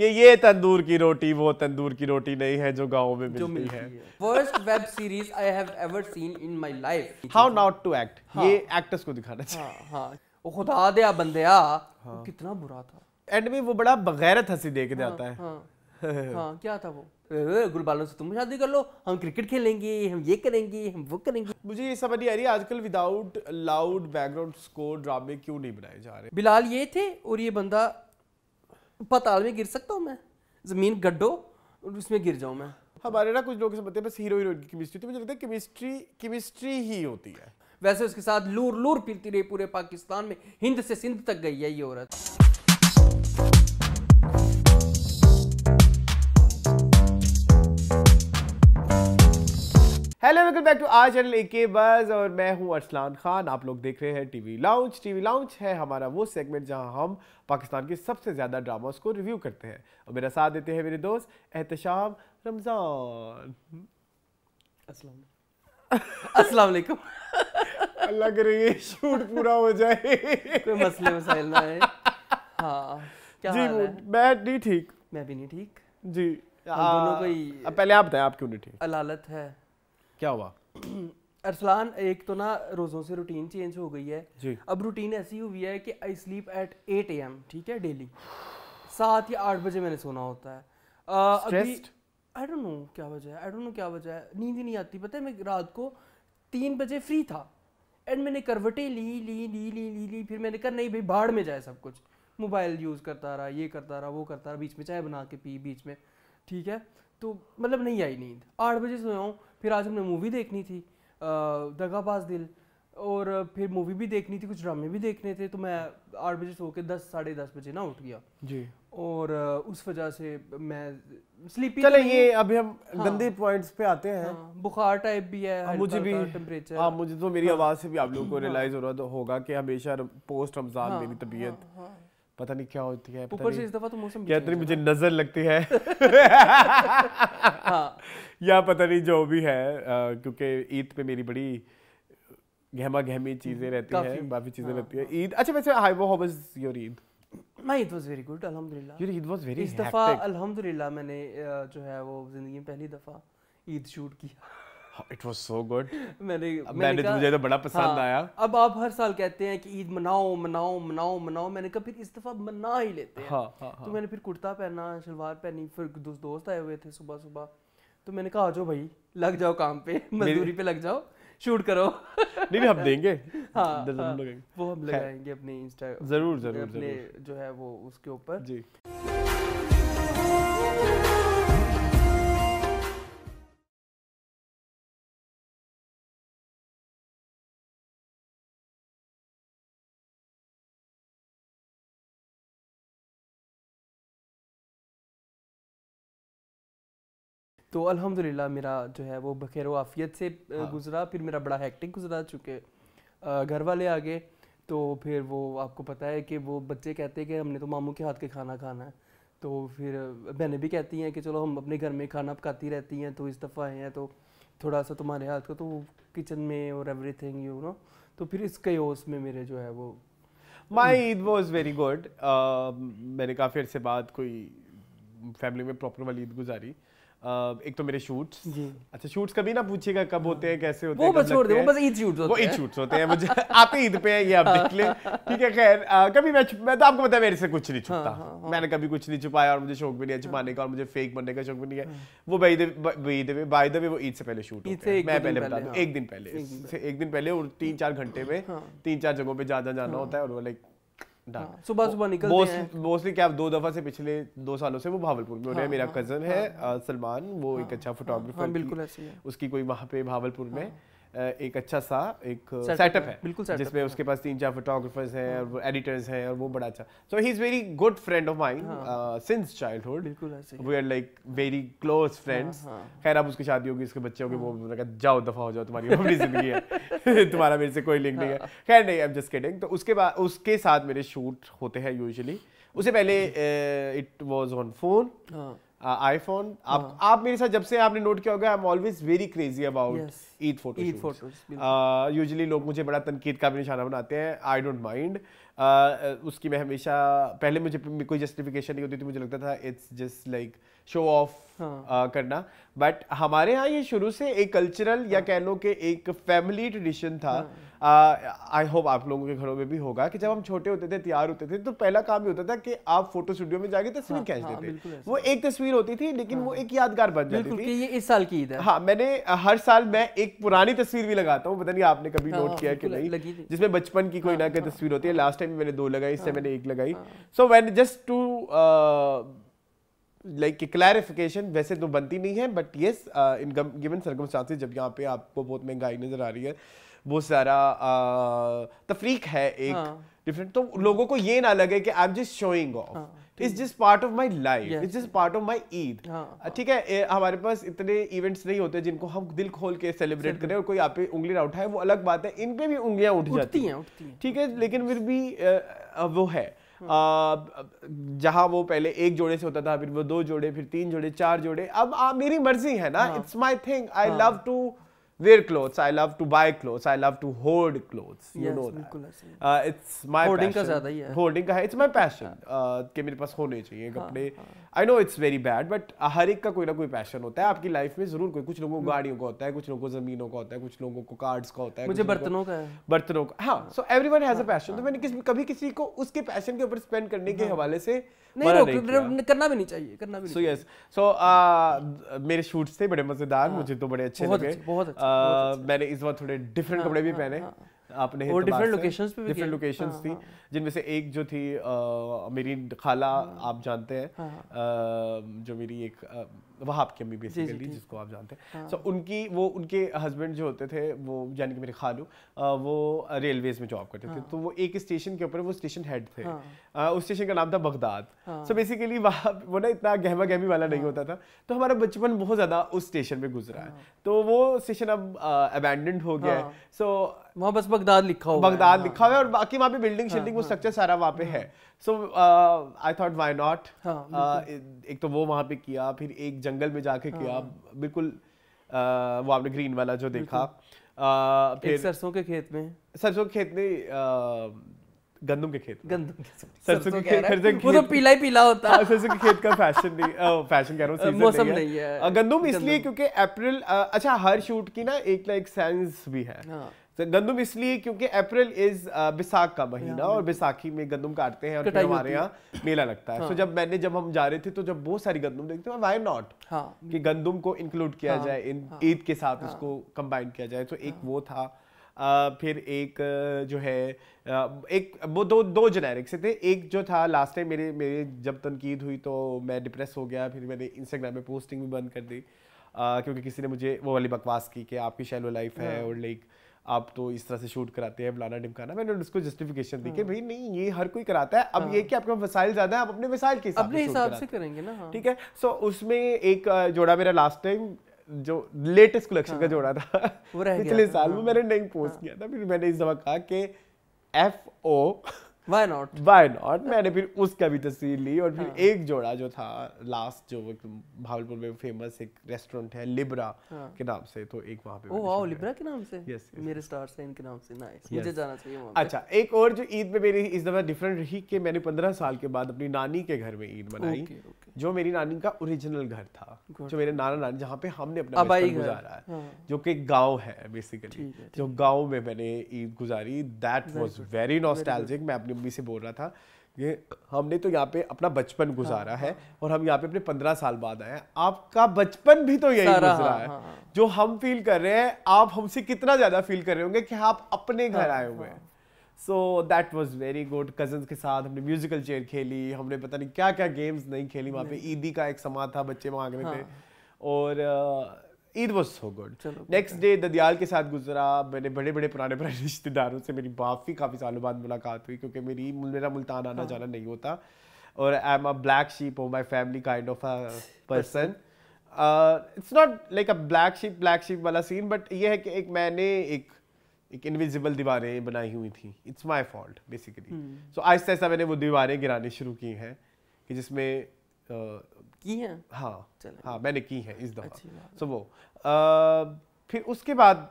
कि ये तंदूर की रोटी वो तंदूर की रोटी नहीं है जो गाँव में मिलती, मिलती है first web series I have ever seen in my life how not to act ये एक्टर्स को दिखाना हाँ, चाहिए हाँ, हाँ। खुदा दया बंदया हाँ। कितना बुरा था एंड में वो बड़ा बगैरत हंसी देख हाँ, जाता है हाँ, हाँ, क्या था वो गुलबालों से तुम शादी कर लो हम क्रिकेट खेलेंगे हम ये करेंगे हम वो करेंगे मुझे ये समझ नहीं आ रही आजकल विदाउट लाउड बैकग्राउंड स्कोर ड्रामे क्यों नहीं बनाए जा रहे बिलाल ये थे और ये बंदा पताल में गिर सकता हूँ मैं ज़मीन गड्ढो उसमें गिर जाऊँ मैं हमारे ना कुछ लोग ऐसे बताते हैं बस हीरो हीरोइन की केमिस्ट्री तो मुझे लगता है केमिस्ट्री केमिस्ट्री ही होती है वैसे उसके साथ लूर लूर फिरती रही पूरे पाकिस्तान में हिंद से सिंध तक गई है ये औरत हेलो वेलकम बैक टू आज चैनल एके के बज और मैं हूं अरसलान खान आप लोग देख रहे हैं टीवी लाउंज टीवी लाउंज है हमारा वो सेगमेंट जहां हम पाकिस्तान के सबसे ज़्यादा ड्रामास को रिव्यू करते हैं और मेरा साथ देते हैं मेरे दोस्त एहतशाम रमज़ान अस्सलाम अस्सलाम वालेकुम अल्लाह करे ये शूट पूरा हो जाए कोई मसले मसाइल ना है हाँ क्या जी हाल है? मैं नहीं ठीक मैं भी नहीं ठीक जी आ, दोनों ही पहले आप बताएं आप क्यों नहीं ठीक अलालत है क्या हुआ अरसलान एक तो ना रोज़ों से रूटीन चेंज हो गई है जी अब रूटीन ऐसी हुई है कि I sleep at eight AM ठीक है डेली सात या आठ बजे मैंने सोना होता है आई डोंट नो क्या वजह है आई डोंट नो क्या वजह है नींद ही नहीं आती पता है मैं रात को तीन बजे फ्री था एंड मैंने करवटें ली ली ली ली ली ली फिर मैंने कहा नहीं भाई बाढ़ में जाए सब कुछ मोबाइल यूज़ करता रहा ये करता रहा वो करता रहा बीच में चाय बना के पी बीच में ठीक है तो मतलब नहीं आई नींद आठ बजे सोया हूँ फिर आज हमने मूवी देखनी थी दगाबाज दिल और फिर मूवी भी देखनी थी कुछ ड्रामे भी देखने थे तो मैं आठ बजे सो के दस साढ़े दस बजे ना उठ गया जी और उस वजह से मैं स्लीपी चले ये अभी हम हाँ, गंदे पॉइंट्स पे आते हैं हाँ, बुखार टाइप भी है हाँ, मुझे भी टेम्परेचर हाँ मुझे तो मेरी हाँ, आवाज़ से भी आप लोगों को रियलाइज हाँ। हो रहा तो होगा कि हमेशा पोस्ट रमज़ान हाँ, में भी तबीयत हाँ, पता नहीं क्या होती है ऊपर से इस दफा तो मौसम या मुझे नजर लगती है हाँ। या पता नहीं जो भी है क्योंकि ईद पे मेरी बड़ी गहमा गहमी चीजें रहती हैं काफी चीजें हाँ, रहती है ईद अच्छा वैसे हाय वो how was your Eid my Eid was very good अल्हम्दुलिल्लाह योर ईद वाज वेरी इस दफा अल्हम्दुलिल्लाह मैंने जो है वो जिंदगी में पहली दफा ईद शूट किया इट वॉज सो गुड मैंने मैंने तो मुझे तो बड़ा पसंद हाँ, आया अब आप हर साल कहते हैं कि ईद मनाओ मनाओ मनाओ मनाओ मैंने कहा फिर इस दफ़ा मना ही लेते हैं हाँ, हाँ, हाँ, तो मैंने फिर कुर्ता पहना शलवार पहनी फिर दोस्त दोस्त आए हुए थे सुबह सुबह तो मैंने कहा आ जाओ भाई लग जाओ काम पे मजदूरी पे लग जाओ शूट करो नहीं नहीं हम देंगे हाँ, हाँ, वो हम लगाएंगे अपने इंस्टा जरूर जरूर अपने जो है वो उसके ऊपर जी तो अल्हम्दुलिल्लाह मेरा जो है वो बखेर आफियत से हाँ। गुजरा फिर मेरा बड़ा हैक्टिक गुजरा चूँकि घर वाले आ गए तो फिर वो आपको पता है कि वो बच्चे कहते हैं कि हमने तो मामू के हाथ के खाना खाना है तो फिर बहनें भी कहती हैं कि चलो हम अपने घर में खाना पकाती रहती हैं तो इस दफ़ा आए हैं तो थोड़ा सा तुम्हारे हाथ का तो किचन में और एवरीथिंग यू नो तो फिर इसके होस में मेरे जो है वो my Eid was very good मैंने काफ़ी अर्से बाद कोई फैमिली में प्रॉपर वाली ईद गुजारी एक तो मेरे शूट्स अच्छा शूट्स कभी ना पूछिएगा कब होते हैं कैसे होते हैं वो वो बस ईद शूट्स होते हैं ईद शूट्स होते हैं मुझे आप ईद पे हैं ये आप देख ले ठीक है खैर कभी मैं मैं तो आपको पता है मेरे से कुछ नहीं छुपता हाँ, हाँ, हाँ। मैंने कभी कुछ नहीं छुपाया और मुझे शौक भी नहीं है छुपाने का और मुझे फेक बनने का शौक भी नहीं है वो ईद बाई दे वो ईद से पहले शूट होते हैं मैं पहले बता दू एक दिन पहले एक दिन पहले और तीन चार घंटे में तीन चार जगहों पर जाना जाना होता है और वो लाइक हाँ, सुबह सुबह निकलते बोस हैं मोस्टली क्या दो दफा से पिछले दो सालों से वो भावलपुर में हाँ, मेरा हाँ, कजन हाँ, है हाँ, सलमान वो हाँ, एक अच्छा फोटोग्राफर हाँ, हाँ बिल्कुल ऐसे उसकी कोई वहाँ पे भावलपुर में हाँ। एक अच्छा सा एक सेटअप है बिल्कुल जिसमें उसके पास तीन चार फोटोग्राफर्स हैं हाँ। और वो एडिटर्स हैं और वो बड़ा अच्छा हाँ। So he is very good friend of mind since childhood बिल्कुल we are like very close friends खैर अब उसकी शादी होगी उसके बच्चे होंगे हाँ। वो मैंने कहा जाओ दफा हो जाओ तुम्हारी अपनी जिंदगी है तुम्हारा मेरे से कोई लिंक नहीं है खैर नहीं आई एम जस्ट किडिंग तो उसके बाद उसके साथ मेरे शूट होते हैं यूजली उससे पहले it was on phone iPhone आप हाँ. आप मेरे साथ जब से आपने नोट किया होगा I am always very crazy about Eid photo Eid photos usually लोग मुझे बड़ा तनकीद का भी निशाना बनाते हैं आई डोंट माइंड उसकी मैं हमेशा पहले मुझे कोई जस्टिफिकेशन नहीं होती थी मुझे लगता था it's just like show off करना बट हमारे यहाँ ये शुरू से एक कल्चरल हाँ. या कह लो कि एक फैमिली ट्रेडिशन था हाँ. आई होप आप लोगों के घरों में भी होगा कि जब हम छोटे होते थे तैयार होते थे तो पहला काम ये होता था कि आप फोटो स्टूडियो में जाके तस्वीर हाँ, खींच हाँ, देते हाँ, वो एक तस्वीर होती थी लेकिन वो हाँ। एक यादगार बन जाती थी ये इस साल की ईद है हाँ मैंने हर साल मैं एक पुरानी तस्वीर भी लगाता हूँ पता नहीं आपने कभी हाँ, नोट किया कि नहीं जिसमें बचपन की कोई ना कोई तस्वीर होती है लास्ट टाइम मैंने दो लगाई इससे मैंने एक लगाई so when just to like clarification वैसे तो बनती नहीं है but yes in given circumstances जब यहाँ पे आपको बहुत महंगाई नज़र आ रही है वो सारा तफरीक है एक डिफरेंट हाँ। तो लोगों को ये ना लगे कि I am just showing off it's just part of my life it's just part of my Eid ठीक है हमारे पास इतने इवेंट्स नहीं होते जिनको हम दिल खोल के सेलिब्रेट करें और कोई आप उंगली ना उठाए वो अलग बात है इन पे भी उंगलियां उठ जाती हैं ठीक है लेकिन फिर भी वो है हाँ। जहाँ वो पहले एक जोड़े से होता था फिर वो दो जोड़े फिर तीन जोड़े चार जोड़े अब आ, मेरी मर्जी है ना it's my thing I love to wear clothes i love to buy clothes i love to hoard clothes you yes, know that uh, it's my hoarding passion. का ज्यादा ही है hoarding का है it's my हाँ। passion uh, के मेरे पास होने चाहिए हाँ, कपड़े I know it's very bad but हर एक का कोई ना कोई पैशन होता है आपकी लाइफ में जरूर कोई कुछ लोगों को हम्म। गाड़ियों का होता है कुछ लोगों को जमीनों का होता है कुछ लोगों को कार्ड्स का होता है मुझे बर्तनों का है बर्तनों का हाँ so everyone has a passion तो हाँ। मैंने किसी कभी किसी को उसके पैशन के ऊपर स्पेंड करने के हवाले से करना भी नहीं चाहिए करना भी सो यस सो मेरे शूट्स थे बड़े मजेदार हाँ। मुझे तो बड़े अच्छे लगे बहुत मैंने इस बार थोड़े डिफरेंट हाँ, कपड़े भी हाँ, पहने आपने और डिफरेंट लोकेशंस पे डिफरेंट लोकेशंस थी जिनमें से एक जो थी मेरी खाला आप जानते हैं जो मेरी एक वहाब की अम्मी बेसिकली जिसको आप जानते हैं हाँ। सो so, उनकी वो उनके हस्बैंड जो होते थे वो यानी कि मेरे खालू वो रेलवेज में जॉब करते हाँ। थे तो वो एक स्टेशन के ऊपर वो स्टेशन हेड थे हाँ। उस स्टेशन का नाम था बगदाद सो बेसिकली वहाँ वो ना इतना गहमा गहमी वाला नहीं हाँ। होता था तो हमारा बचपन बहुत ज़्यादा उस स्टेशन में गुजरा है हाँ। तो वो स्टेशन अब अबेंडेंड हो गया है सो हाँ। वहाँ बस बगदाद लिखा हुआ बगदाद लिखा हुआ है और बाकी वहाँ पे बिल्डिंग शिल्डिंग वो स्ट्रक्चर सारा वहाँ पे है so I thought why not एक तो वो वहाँ पे किया फिर एक जंगल में जाके हाँ. किया बिल्कुल uh, वो आपने ग्रीन वाला जो देखा uh, फिर सरसों के खेत में सरसों के खेत में uh, गंदम के खेत गंदम सरसों के खेत फिर वो तो पीला ही पीला होता है हाँ, सरसों के खेत का फैशन नहीं फैशन uh, कह रहा हूँ मौसम नहीं है uh, गंदम इसलिए क्योंकि अप्रैल uh, अच्छा हर शूट की ना एक ना एक सेंस भी है हाँ। तो गंदम इसलिए क्योंकि अप्रैल इज बिसाख का महीना और बिसाखी में गंदम काटते हैं और फिर हमारे यहाँ मेला लगता है तो हाँ। so, जब मैंने जब हम जा रहे थे तो जब बहुत सारी गंदम देखते हैं वाई हाँ। नॉट कि गंदम को इंक्लूड किया हाँ। जाए इन हाँ। ईद के साथ हाँ। उसको कंबाइन किया जाए तो एक वो था आ, फिर एक जो है एक वो दो दो जेनेरिक से थे एक जो था लास्ट टाइम मेरे मेरे जब तनकीद हुई तो मैं डिप्रेस हो गया फिर मैंने इंस्टाग्राम पे पोस्टिंग भी बंद कर दी क्योंकि किसी ने मुझे वो वाली बकवास की कि आपकी शैलो लाइफ है और लाइक आप तो इस तरह से शूट कराते हैं फलाना डिमकाना मैंने उसको जस्टिफिकेशन दी कि हाँ। भाई नहीं ये हर कोई कराता है अब ये हाँ। कि आपके मिसाइल ज्यादा है आप अपने मिसाइल के हिसाब हिसाब से करेंगे ना हाँ। ठीक है सो उसमें एक जोड़ा मेरा लास्ट टाइम जो लेटेस्ट कलेक्शन हाँ। का जोड़ा था पिछले साल में मैंने नहीं पोस्ट किया था फिर मैंने इस दफा कहा कि F O Why not? Why not? मैंने फिर उसका भी तस्वीर ली और फिर हाँ. एक जोड़ा जो था लास्ट जो भावलपुर में फेमस एक रेस्टोरेंट है लिब्रा हाँ. के नाम से तो एक वहाँ पे ओ वाओ लिब्रा के नाम से यस मेरे स्टार से इनके नाम से नाइस मुझे जाना चाहिए वहाँ अच्छा एक और जो ईद में मेरी इस दफा डिफरेंट रही कि मैंने पंद्रह साल के बाद अपनी नानी के घर में ईद मनाई जो मेरी नानी का ओरिजिनल घर था जो मेरे नाना नानी जहाँ पे हमने अपना बचपन गुजारा है हाँ। जो कि गांव है बेसिकली जो गांव में मैंने ईद गुजारी दैट वाज वेरी नॉस्टैल्जिक मैं अपनी मम्मी से बोल रहा था कि हमने तो यहाँ पे अपना बचपन गुजारा हाँ, है हाँ, और हम यहाँ पे अपने पंद्रह साल बाद आए आपका बचपन भी तो यही गुजरा हाँ, है हाँ, जो हम फील कर रहे हैं आप हमसे कितना ज्यादा फील कर रहे होंगे कि आप अपने हाँ, घर आए हाँ। हुए हैं so that was very good cousin के साथ हमने म्यूजिकल चेयर खेली हमने पता नहीं क्या क्या गेम्स नहीं खेली वहाँ पे ईदी का एक समा था बच्चे वहाँ आगे थे और Eid was so good next day ददियाल के साथ गुजरा मैंने बड़े बड़े पुराने पुराने रिश्तेदारों से मेरी काफ़ी काफ़ी सालों बाद मुलाकात हुई क्योंकि मेरी मेरा मुल्तान आना हाँ. जाना नहीं होता और I am a black sheep of my family kind of a person it's not like a black sheep black sheep वाला सीन बट ये है कि एक मैंने एक एक इनविजिबल दीवारें बनाई हुई थी it's my fault basically so आहिस्ता आहिस्ता मैंने वो दीवारें गिरानी शुरू की हैं कि जिसमें uh, की हैं हाँ हाँ मैंने की हैं इस दफ़ा अच्छी बात सो वो आ, फिर उसके बाद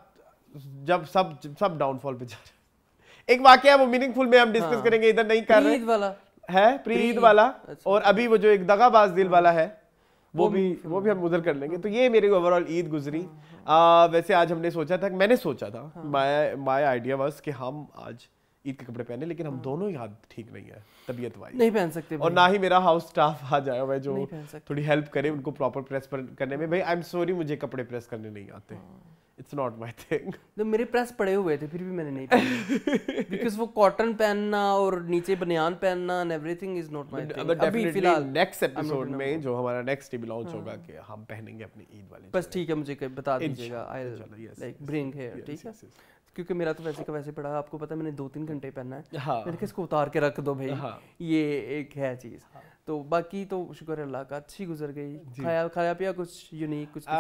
जब सब सब डाउनफॉल पे जा रहे एक वाक्य है वो मीनिंगफुल में हम डिस्कस हाँ। करेंगे इधर नहीं कर रहे वाला है प्रीत वाला अच्छा, और अभी वो जो एक दगाबाज दिल हाँ। वाला है वो भी वो भी हम उधर कर लेंगे हाँ। तो ये मेरी ओवरऑल ईद गुजरी आ, हाँ। वैसे आज हमने सोचा था मैंने सोचा था माय माय आइडिया वाज कि हम आज ईद के कपड़े पहने लेकिन हम हाँ। दोनों ही हाथ ठीक नहीं है तबीयत वाइज नहीं पहन सकते और ना ही मेरा हाउस स्टाफ आ जाए हुआ जो थोड़ी हेल्प करे उनको प्रॉपर प्रेस करने में भाई आई एम सॉरी मुझे कपड़े प्रेस करने नहीं आते इट्स नॉट माई थिंग तो मेरे प्रेस पड़े हुए थे फिर भी मैंने नहीं बिकॉज वो कॉटन पहनना और नीचे बनियान पहनना and everything is not my thing अभी फिलहाल नेक्स्ट एपिसोड में जो हमारा नेक्स्ट डे लॉन्च होगा कि हम पहनेंगे अपनी ईद वाले बस ठीक है मुझे बता दीजिएगा आई लाइक ब्रिंग हियर ठीक है क्योंकि मेरा तो वैसे का वैसे पड़ा आपको पता है मैंने दो तीन घंटे पहनना है हाँ। मैंने इसको उतार के रख दो भाई हाँ। ये एक है चीज़ हाँ। तो बाकी तो शुक्र अल्लाह का अच्छी गुजर गई खाया खाया पिया कुछ यूनिक कुछ आ,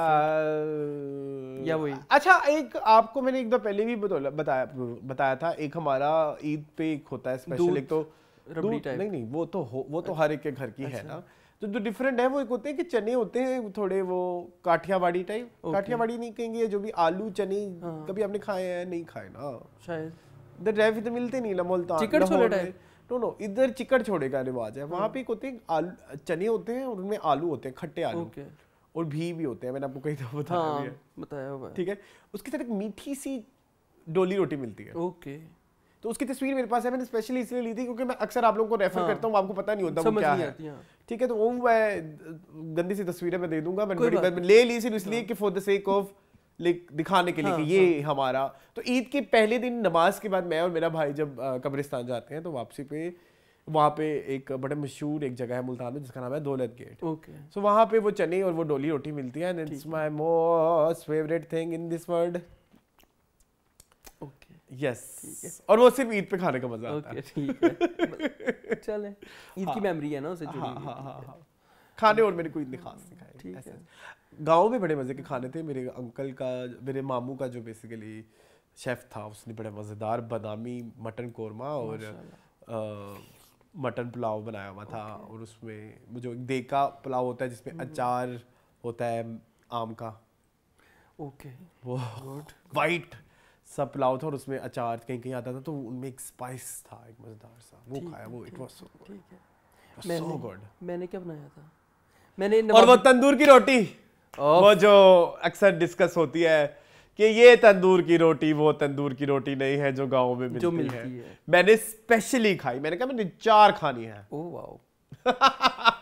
या वही अच्छा एक आपको मैंने एक दो पहले भी बताया बताया था एक हमारा ईद पे एक होता है स्पेशल एक तो नहीं नहीं वो तो वो तो अच्छा। हर एक के घर की है अच्छा। ना तो जो डिफरेंट है वो एक होते हैं कि चने होते हैं थोड़े वो काठियावाड़ी टाइप okay. काठियावाड़ी नहीं कहेंगे जो भी आलू चने हाँ. कभी आपने खाए हैं नहीं खाए ना शायद इधर ड्राइव इधर मिलते नहीं लमोल तो नो नो इधर चिकट छोड़े का रिवाज है वहाँ हाँ। पे एक होते हैं चने होते हैं और उनमें आलू होते हैं खट्टे आलू और भी भी होते हैं मैंने आपको कई दफा तो बताया हाँ, बताया हुआ ठीक है उसके साथ एक मीठी सी डोली रोटी मिलती है ओके तो उसकी तस्वीर मेरे पास है मैंने स्पेशली इसलिए ली थी क्योंकि मैं अक्सर आप लोगों को रेफर हाँ। करता हूँ आपको पता नहीं होता वो क्या है हाँ। ठीक है तो वो मैं गंदी सी तस्वीरें मैं दे दूंगा मैंने बड़ी बात ले ली सिर्फ इसलिए हाँ। कि for the sake of like दिखाने के लिए हाँ, कि ये हाँ. हमारा तो ईद के पहले दिन नमाज के बाद मैं और मेरा भाई जब कब्रिस्तान जाते हैं तो वापसी पे वहाँ पे एक बड़े मशहूर एक जगह है मुल्तान में जिसका नाम है दौलत गेट ओके सो वहाँ पे वो चने और वो डोली रोटी मिलती है and it's my most favourite thing in this world yes और वो सिर्फ ईद पे खाने का मजा ओके ठीक है चले ईद की मेमोरी हाँ। है ना उसे हाँ, जुड़ी हाँ, खाने और मेरे कोई इतने खास नहीं खाए ठीक है गाँव में बड़े मज़े के खाने थे मेरे अंकल का मेरे मामू का जो बेसिकली शेफ़ था उसने बड़े मज़ेदार बादामी मटन कौरमा और मटन पुलाव बनाया हुआ था और उसमें जो देका पुलाव होता है जिसमें हम्म। अचार होता है आम का ओके वो वाइट सब पुलाव था और उसमें अचार कहीं कहीं आता था तो उनमें एक स्पाइस था एक मज़ेदार सा वो खाया वो इट वॉज सो ठीक है मैंने गुड मैंने क्या बनाया था मैंने और वो तंदूर की रोटी वो जो अक्सर डिस्कस होती है कि ये तंदूर की रोटी वो तंदूर की रोटी नहीं है जो गाँव में मिलती, जो मिलती है।, है मैंने स्पेशली खाई मैंने कहा मैंने चार खानी है ओ वाओ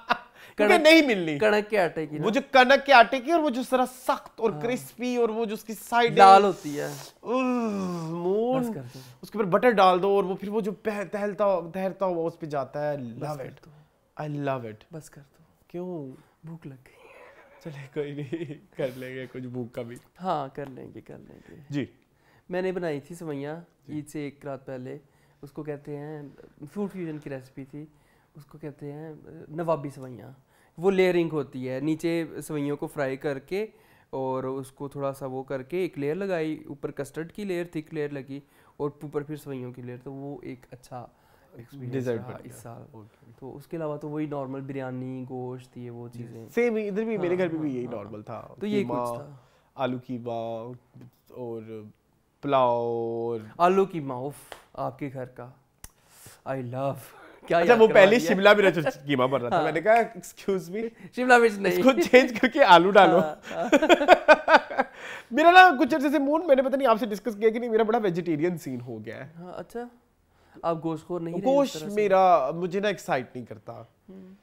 कड़क नहीं मिलनी कड़क के आटे की वो जो कनक के आटे की और वो जो जरा सख्त और हाँ। क्रिस्पी और वो जो उसकी साइड डाल होती है मून उसके ऊपर बटर डाल दो और वो फिर वो जो तहलता तहरता हुआ उस पर जाता है love it I love it बस कर दो क्यों भूख लग गई चले कोई नहीं कर लेंगे कुछ भूख का भी हाँ कर लेंगे कर लेंगे जी मैंने बनाई थी सवैया ईद से एक रात पहले उसको कहते हैं फूड फ्यूजन की रेसिपी थी उसको कहते हैं नवाबी सवैयाँ वो लेयरिंग होती है नीचे सवैयों को फ्राई करके और उसको थोड़ा सा वो करके एक लेयर लगाई ऊपर कस्टर्ड की लेयर थिक लेयर लगी और ऊपर फिर सवैयों की लेयर तो वो एक अच्छा एक्सपीरियंस इस साल okay. तो उसके अलावा तो वही नॉर्मल बिरयानी गोश्त ये वो चीज़ें सेम इधर भी मेरे घर पे भी हाँ, यही नॉर्मल हाँ, हाँ। था तो ये कुछ आलू की और पुलाव आलू की उफ आपके घर का आई लव क्या अच्छा वो पहले शिमला मिर्च कीमा बन रहा था हाँ। मैंने कहा एक्सक्यूज मी शिमला मिर्च नहीं इसको चेंज करके आलू हाँ, डालो हाँ। मेरा ना कुछ अर्से से मून मैंने पता नहीं आपसे डिस्कस किया कि नहीं मेरा बड़ा वेजिटेरियन सीन हो गया है हाँ, अच्छा आप गोश्तखोर नहीं गोश्त मेरा मुझे ना एक्साइट नहीं करता हम्म।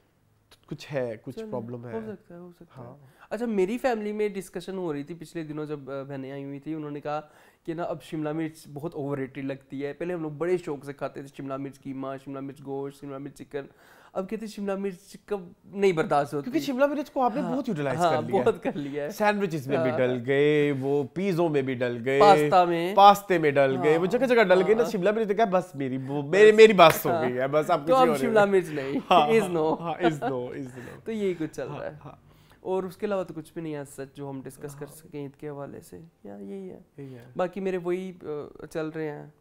कुछ है कुछ प्रॉब्लम है हो सकता है हो सकता है अच्छा मेरी फैमिली में डिस्कशन हो रही थी पिछले दिनों जब बहनें आई हुई थी उन्होंने कहा कि ना अब शिमला मिर्च बहुत ओवर लगती है पहले हम लोग बड़े शौक से खाते थे शिमला मिर्च कीमा शिमला मिर्च गोश्त शिमला मिर्च चिकन अब कहते हैं शिमला मिर्च कब नहीं बर्दाश्त होती क्योंकि शिमला मिर्च को आपने हाँ, बहुत यूटिलाइज हाँ, कर लिया बहुत कर लिया है सैंडविचेस में हाँ, भी डल गए वो पिज्जों में भी डल गए पास्ता में पास्ते में डल हाँ, गए वो हाँ। जगह जगह डल गए ना हाँ। शिमला मिर्च देखा बस मेरी वो मेरी मेरी बात हो हाँ। गई है बस आप तो शिमला मिर्च नहीं is no is no is no तो यही कुछ चल रहा है और उसके अलावा तो कुछ भी नहीं है सच जो हम डिस्कस कर हाँ। सकें ईद के हवाले से या यही है, है। बाकी मेरे वही चल रहे हैं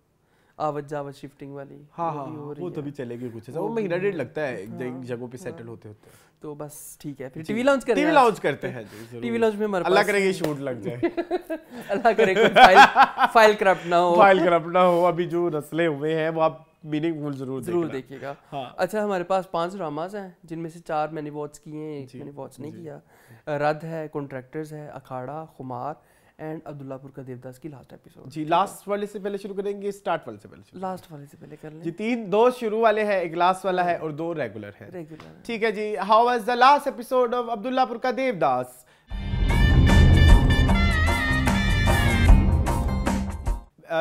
आवत जावत शिफ्टिंग वाली हाँ हाँ वो, हाँ। वो तो भी चलेगी कुछ ऐसा वो महीना डेढ़ लगता है हाँ, जगहों पे सेटल हाँ। होते होते तो बस ठीक है फिर टीवी लॉन्च करते टीवी लॉन्च करते हैं टीवी लॉन्च में अल्लाह करे शूट लग जाए अल्लाह करे फाइल फाइल करप्ट ना हो फाइल करप्ट ना हो अभी जो रसले हुए हैं वो आप मीनिंगफुल जरूर जरूर देखिएगा हाँ। अच्छा हमारे पास पांच ड्रामाज हैं जिनमें से चार मैंने वॉच किए हैं एक मैंने वॉच नहीं किया रद है कॉन्ट्रैक्टर्स है अखाड़ा खुमार एंड अब्दुल्लापुर का देवदास की लास्ट एपिसोड जी लास्ट वाले से पहले शुरू करेंगे स्टार्ट वाले से पहले लास्ट वाले से पहले कर लें जी तीन दो शुरू वाले हैं एक लास्ट वाला है और दो रेगुलर है रेगुलर ठीक है जी how was the last episode of Abdullahpur का देवदास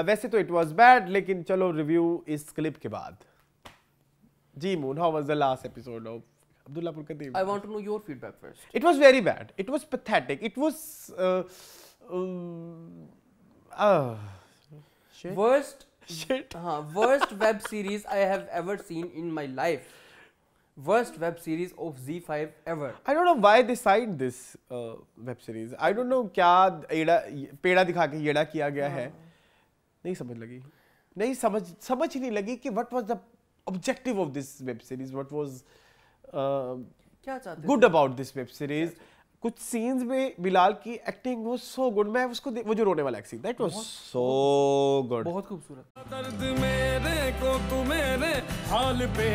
वैसे तो इट वॉज बैड लेकिन चलो रिव्यू इस क्लिप के बाद जी Moon how was the last episode of Abdullah Purkadev. I want to know your feedback first. It was very bad. It was pathetic. It was. Uh, uh, uh, shit. Worst. Shit. Uh, worst web series I have ever seen in my life. Worst web series of Z5 ever. I don't know why they cite this uh, web series. I don't know क्या एड़ा पेड़ा दिखा के येड़ा किया गया है. Uh -huh. नहीं समझ लगी नहीं समझ समझ ही नहीं लगी कि what was the objective of this web series what was क्या चाहते good about this web series कुछ सीन्स में बिलाल की एक्टिंग वो सो गुड मैं उसको वो जो रोने वाला scene that was so good बहुत खूबसूरत दर्द मेरे को तू मेरे हाल पे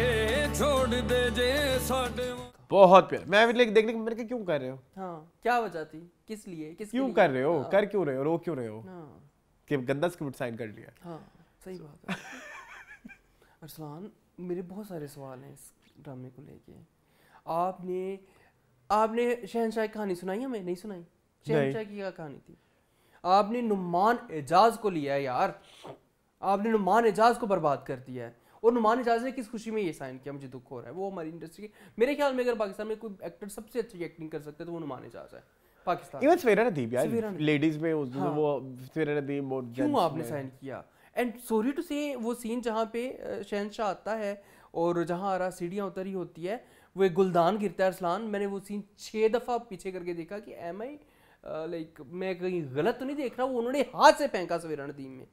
छोड़ दे जे साडे बहुत प्यार मैं लेके देखने मैंने कहा क्यों कर रहे हो हाँ क्या वजह थी किस लिए किस क्यों कर रहे हो हाँ। कर क्यों रहे हो रो क्यों रहे हो हाँ। कि गंदा स्क्रिप्ट साइन कर लिया हाँ सही बात है अरसलान मेरे बहुत सारे सवाल हैं इस ड्रामे को लेके आपने आपने शहनशाह की कहानी सुनाई हमें नहीं सुनाई शहनशाह की क्या कहानी थी आपने नुमान एजाज को लिया है यार आपने नुमान एजाज को बर्बाद कर दिया है और नुमान एजाज ने किस खुशी में ये साइन किया मुझे दुख हो रहा है वो हमारी इंडस्ट्री के मेरे ख्याल में अगर पाकिस्तान में कोई एक्टर सबसे अच्छी एक्टिंग कर सकते है तो वो नुमान एजाज है पाकिस्तान सवेरा यार लेडीज में उस हाँ। वो सवेरा और क्यों आपने साइन किया एंड सॉरी टू से वो सीन जहाँ पे शहनशाह आता है और जहाँ सीढ़ियाँ उतरी होती है वो एक गुलदान गिरता है अरसलान मैंने वो सीन छः दफ़ा पीछे करके देखा कि एम आई लाइक मैं कहीं गलत तो नहीं देख रहा वो उन्होंने हाथ से फेंका सवेरा नदीम में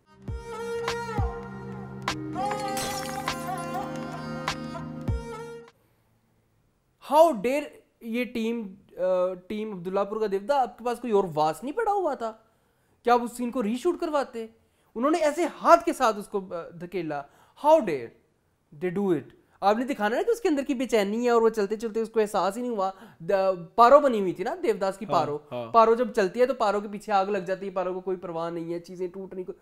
हाउ डेर ये टीम टीम अब्दुल्लापुर का देवदा आपके पास कोई और वास नहीं पड़ा हुआ था क्या आप उस सीन को रीशूट करवाते उन्होंने ऐसे हाथ के साथ उसको धकेला how dare they do it आपने दिखाना ना कि उसके अंदर की बेचैनी है और वो चलते चलते उसको एहसास ही नहीं हुआ पारो बनी हुई थी ना देवदास की हाँ, पारो हाँ, हाँ. पारो जब चलती है तो पारो के पीछे आग लग जाती है पारो को कोई परवाह नहीं है चीजें टूटनी को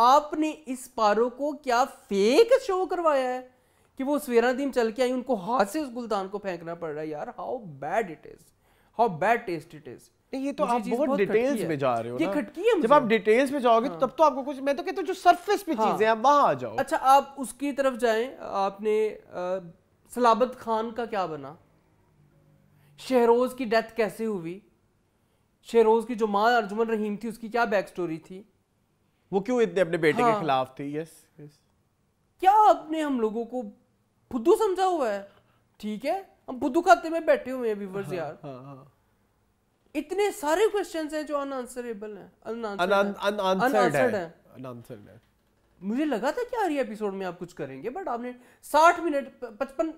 आपने इस पारो को क्या फेक शो करवाया है कि वो सवेरा दिन चल के आई उनको हाथ से उस गुलदान को फेंकना पड़ रहा है यार how bad it is how bad taste it is ये तो आप बहुत डिटेल्स में जा रहे हो ये खटकी है जब आप डिटेल्स में जाओगे हाँ। तब तो आपको कुछ मैं तो कहता हूँ जो सरफेस पे चीजें हैं वहां आ जाओ अच्छा आप उसकी तरफ जाएं आपने आ, सलाबत खान का क्या बना शहरोज की डेथ कैसे हुई शहरोज की जो माँ अर्जुमन रहीम थी उसकी क्या बैक स्टोरी थी वो क्यों इतने अपने बेटे हाँ। के खिलाफ थी यस यस क्या आपने हम लोगों को फुद्दू समझा हुआ है ठीक है हम बुद्धू खाते में बैठे हुए हैं व्यूवर्स हाँ, यार हाँ, हाँ. इतने सारे क्वेश्चन है जो अनआंसरेबल हैं अनआंसर्ड हैं मुझे लगा था कि आ रही एपिसोड में आप कुछ करेंगे बट आपने साठ मिनट पचपन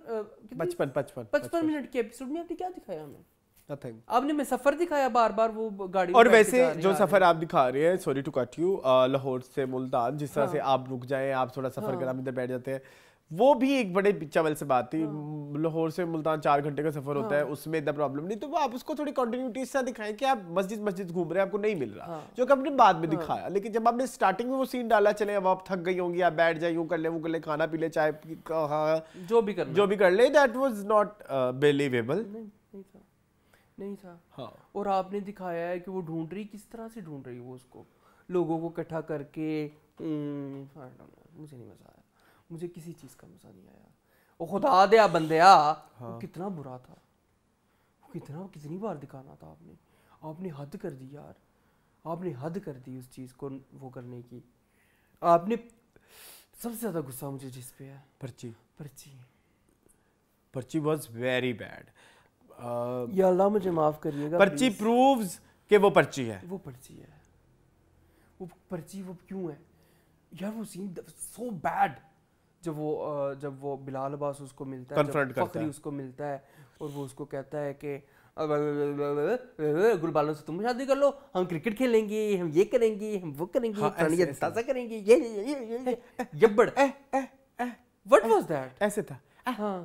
पचपन पचपन पचपन मिनट के एपिसोड में आपने क्या दिखाया हमें Nothing. आपने मैं सफर दिखाया बार बार वो गाड़ी और वैसे जो सफर आप दिखा रहे हैं sorry to cut you Lahore से मुल्तान जिस तरह हाँ। से आप रुक जाएं आप थोड़ा सफर हाँ। कर इधर बैठ जाते हैं वो भी एक बड़े चवल से बात थी हाँ। लाहौर से मुल्तान चार घंटे का सफर होता है हाँ। उसमें इतना प्रॉब्लम नहीं तो वो आप उसको थोड़ी कंटिन्यूटी से दिखाएं कि आप मस्जिद मस्जिद घूम रहे हैं आपको नहीं मिल रहा हाँ। जो कि आपने बाद में दिखाया लेकिन जब आपने स्टार्टिंग में वो सीन डाला चले अब आप थक गई होंगी आप बैठ जाए कर ले वो कर ले खाना पी ले चाय जो भी कर जो भी कर ले दैट वॉज नॉट बिलीवेबल नहीं था हाँ और आपने दिखाया है कि वो ढूंढ रही किस तरह से ढूंढ रही वो उसको लोगों को इकट्ठा करके हम्म, मुझे नहीं मजा मुझे किसी चीज़ का मज़ा नहीं आया वो खुदा दया बंदया हाँ। कितना बुरा था कितना कितनी बार दिखाना था आपने आपने हद कर दी यार आपने हद कर दी उस चीज़ को वो करने की आपने सबसे ज़्यादा गुस्सा मुझे जिस पे है पर्ची पर्ची पर्ची वॉज वेरी बैड या अल्लाह मुझे माफ़ करिएगा पर्ची प्रूव्स कि वो पर्ची है वो पर्ची है वो पर्ची वो क्यों है यार वो सीन सो बैड जब वो जब वो बिलाल अब्बास उसको मिलता है फखरी उसको मिलता है और वो उसको कहता है कि गुरबालों से तुम शादी कर लो हम क्रिकेट खेलेंगे हम ये करेंगे हम वो करेंगे हाँ, ऐसे, ऐसे। करेंगे ये ये ये ये, ये, ये व्हाट वाज दैट ऐसे था हाँ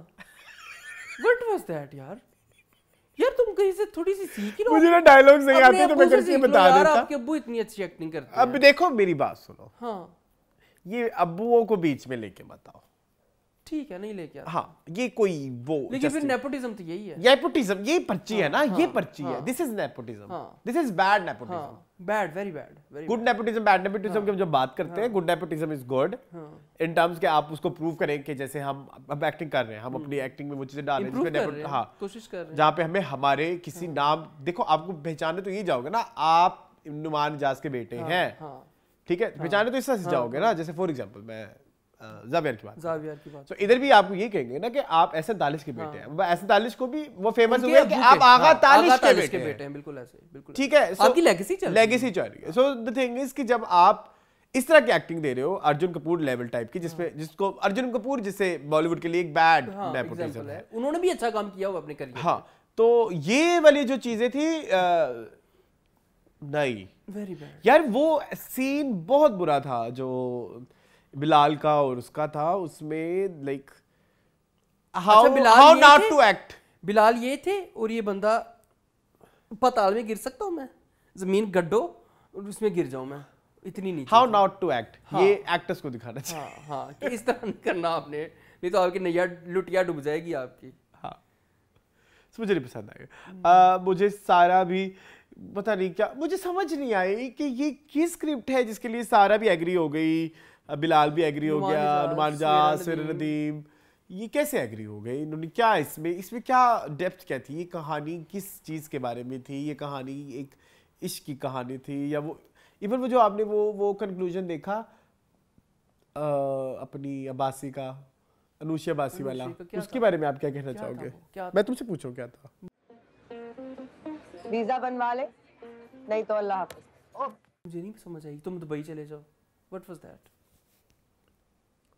व्हाट वाज दैट यार यार तुम कहीं से थोड़ी सी सीख लो मुझे ना डायलॉग्स नहीं आते तो मैं करके बता देता आपके अब्बू इतनी अच्छी एक्टिंग करते हैं अब देखो मेरी बात सुनो हाँ ये अबुओं को बीच में लेके बताओ ठीक है नहीं लेके हाँ ये कोई वो लेकिन फिर नेपोटिज्म तो यही है नेपोटिज्म ये पर्ची हाँ, है ना हाँ, ये हाँ, पर्ची हाँ, है this is nepotism this is bad nepotism bad very bad good nepotism bad nepotism की हम जब बात करते हैं good nepotism is good in terms के आप उसको प्रूव करें कि जैसे हम अब एक्टिंग कर रहे हैं हम हम्म। अपनी एक्टिंग में वो चीजें डाल रहे हैं हाँ कोशिश कर रहे हैं जहाँ पे हमें हमारे किसी हाँ। नाम देखो आपको पहचाने तो ये जाओगे ना आप नुमान जास के बेटे हाँ, हैं ठीक है हाँ। बेचारे तो इस तरह से हाँ। जाओगे ना जैसे फॉर एग्जाम्पल मैं जावियर की बात जावियर की बात तो so, इधर भी आपको ये कहेंगे ना कि आप के बेटे हाँ। हैं को भी वो फेमस हुए कि आप आगा के बेटे, हैं बिल्कुल ऐसे बिल्कुल ठीक है so, आपकी लेगेसी चल लेगेसी चल रही है सो द थिंग इज कि जब आप इस तरह की एक्टिंग दे रहे हो अर्जुन कपूर लेवल टाइप की जिसपे जिसको अर्जुन कपूर जिसे बॉलीवुड के लिए एक बैड नेपोटिज्म है उन्होंने भी अच्छा काम किया हुआ अपने करियर हाँ तो ये वाली जो चीजें थी नहीं वेरी बैड यार वो सीन बहुत बुरा था जो बिलाल का और उसका था उसमें like how how not to act Bilal ये थे और ये बंदा पताल में गिर सकता हूँ मैं जमीन गड्ढो और उसमें गिर जाऊं मैं इतनी नीचे हाउ नॉट टू एक्ट ये एक्टर्स हाँ। को दिखाना चाहिए हाँ हाँ कि इस तरह नहीं करना आपने नहीं तो आपकी नैया लुटिया डूब जाएगी आपकी हाँ तो मुझे नहीं पसंद आएगा मुझे सारा भी पता नहीं क्या मुझे समझ नहीं आई कि ये किस स्क्रिप्ट है जिसके लिए सारा भी एग्री हो गई बिलाल भी एग्री हो गया नुमान सिर नदीम ये कैसे एग्री हो गई इन्होंने क्या इसमें इसमें क्या डेप्थ क्या थी ये कहानी किस चीज़ के बारे में थी ये कहानी एक इश्क की कहानी थी या वो इवन वो जो आपने वो वो कंक्लूजन देखा आ, अपनी अब्बासी का अनुषी अब्बासी वाला उसके बारे में आप क्या कहना चाहोगे मैं तुमसे पूछूँ क्या था वीजा बनवा ले नहीं तो अल्लाह हाफिज मुझे नहीं समझ आई तुम दुबई चले जाओ व्हाट वाज दैट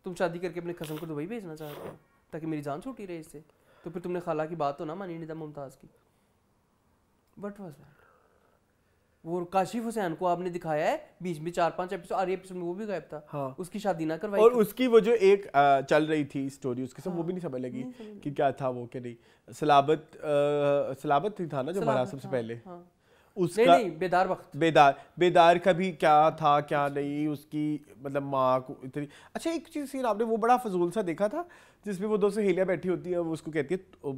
तुम शादी करके अपने कजन को दुबई भेजना चाहते हो ताकि मेरी जान छूटी रहे इससे तो फिर तुमने खाला की बात तो ना मानी था मुमताज़ की व्हाट वाज दैट वो काशिफ हुसैन को आपने दिखाया है बीच में चार पांच एपिसोड अरे एपिसोड में वो भी गायब था हाँ। उसकी शादी ना करवाई और उसकी वो जो एक चल रही थी स्टोरी उसके साथ हाँ। वो भी नहीं हाँ। समझ लगी नहीं कि क्या था वो क्या नहीं सलाबत आ, सलाबत ही था ना जो सबसे पहले हाँ। उसका नहीं, नहीं बेदार वक्त बेदार बेदार का भी क्या था क्या नहीं उसकी मतलब माँ को इतनी अच्छा एक चीज़ सीन आपने वो बड़ा फजूल सा देखा था जिसमें वो दो सहेलियाँ बैठी होती है वो उसको कहती है तो,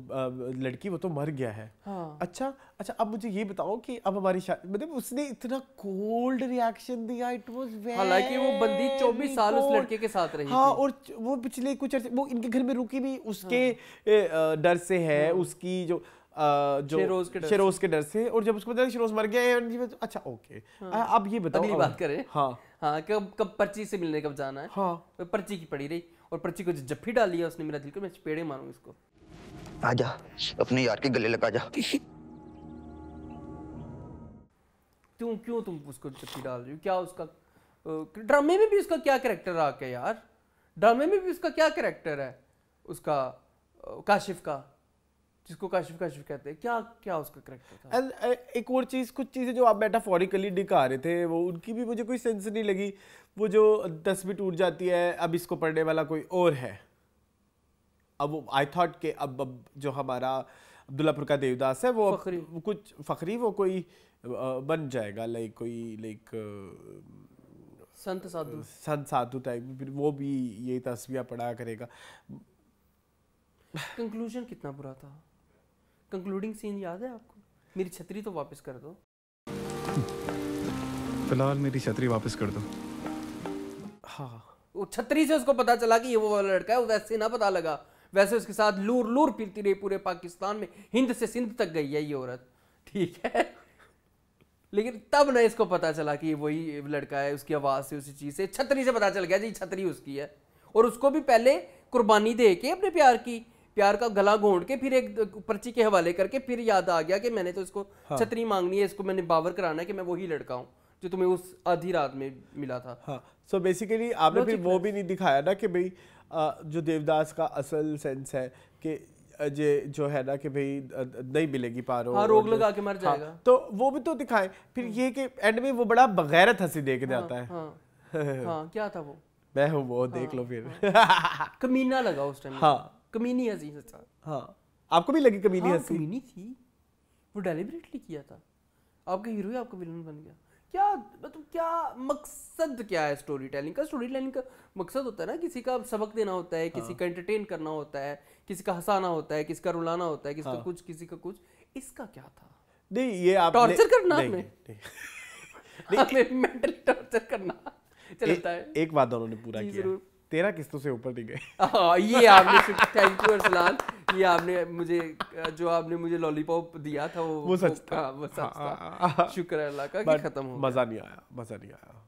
लड़की वो तो मर गया है हाँ। अच्छा अच्छा अब मुझे ये बताओ कि अब हमारी शादी मतलब उसने इतना कोल्ड रिएक्शन दिया इट वाज हालांकि वो बंदी 24 साल उस लड़के के साथ रही हाँ थी। और वो पिछले कुछ अर्से वो इनके घर में रुकी भी उसके हाँ। डर से है हाँ। उसकी जो जो शेरोज के डर शेरोज के डर से और जब उसको पता शेरोज मर गया है अच्छा ओके हाँ। अब ये बताओ अगली बात करें हाँ हाँ कब कब पर्ची से मिलने कब जाना है हाँ तो पर्ची की पड़ी रही और पर्ची को उसने मेरा दिल को मैं पेड़े इसको आजा अपने यार के गले लगा जा क्यों तुम उसको डाल रही हो क्या उसका ड्रामे में भी उसका क्या करेक्टर आ यार ड्रामे में भी उसका क्या करेक्टर है उसका काशिफ का जिसको काशिफ काशिफ कहते हैं क्या क्या उसका करेक्टर एंड uh, एक और चीज़ कुछ चीज़ें जो आप मेटाफोरिकली दिखा रहे थे वो उनकी भी मुझे कोई सेंस नहीं लगी वो जो दस भी टूट जाती है अब इसको पढ़ने वाला कोई और है अब आई थॉट के अब अब जो हमारा अब्दुल्लापुर का देवदास है वो फखरी। वो कुछ फखरी वो कोई बन जाएगा लाइक कोई लाइक संत साधु संत साधु टाइप फिर वो भी ये तस्वीर पढ़ा करेगा कंक्लूजन कितना बुरा था कंक्लूडिंग सीन याद है आपको मेरी छतरी तो वापस कर दो फिलहाल मेरी छतरी वापस कर दो हाँ वो छतरी से उसको पता चला कि ये वो वाला लड़का है वो वैसे ना पता लगा वैसे उसके साथ लूर लूर फिरती रही पूरे पाकिस्तान में हिंद से सिंध तक गई है ये औरत ठीक है लेकिन तब ना इसको पता चला कि वही लड़का है उसकी आवाज़ से उसी चीज़ से छतरी से पता चल गया जी छतरी उसकी है और उसको भी पहले कुर्बानी दे के अपने प्यार की प्यार का गला घोंट के फिर एक पर्ची के हवाले करके फिर याद आ गया कि मैंने तो इसको हाँ। छतरी मांगनी है इसको मैंने बावर कराना है कि मैं वही लड़का हूँ जो तुम्हें उस आधी रात में मिला था हाँ सो so बेसिकली आपने फिर वो भी नहीं दिखाया ना कि भाई जो देवदास का असल सेंस है कि जे जो है ना कि भाई नहीं मिलेगी पारो हाँ, रोग लगा के मर हाँ, जाएगा हाँ, तो वो भी तो दिखाए फिर हाँ। ये कि एंड में वो बड़ा बगैरत हंसी देख हाँ, जाता है हाँ, हाँ, क्या था वो मैं हूँ वो देख हाँ, लो फिर कमीना लगा उस टाइम हाँ कमीनी अजीज हाँ आपको भी लगी कमीनी हाँ, कमीनी थी वो डेलिबरेटली किया था आपके हीरो ही आपका विलन बन गया क्या मतलब क्या मकसद क्या है स्टोरी टेलिंग का स्टोरी टेलिंग का मकसद होता है ना किसी का सबक देना होता है किसी हाँ। का एंटरटेन करना होता है किसी का हंसाना होता है किसी का रुलाना होता है किसी हाँ। का कुछ किसी का कुछ इसका क्या था नहीं ये आप टॉर्चर करना नहीं, नहीं, नहीं, नहीं, हमें मेंटल टॉर्चर करना चलता है एक बात उन्होंने पूरा किया तेरह किस्तों से ऊपर दी गई हाँ, ये आपने थैंक यू अरसलान ये आपने मुझे जो आपने मुझे लॉलीपॉप दिया था वो वो सच था वो सच था हाँ, हाँ। शुक्र है अल्लाह का कि खत्म हो गया मजा नहीं आया मजा नहीं आया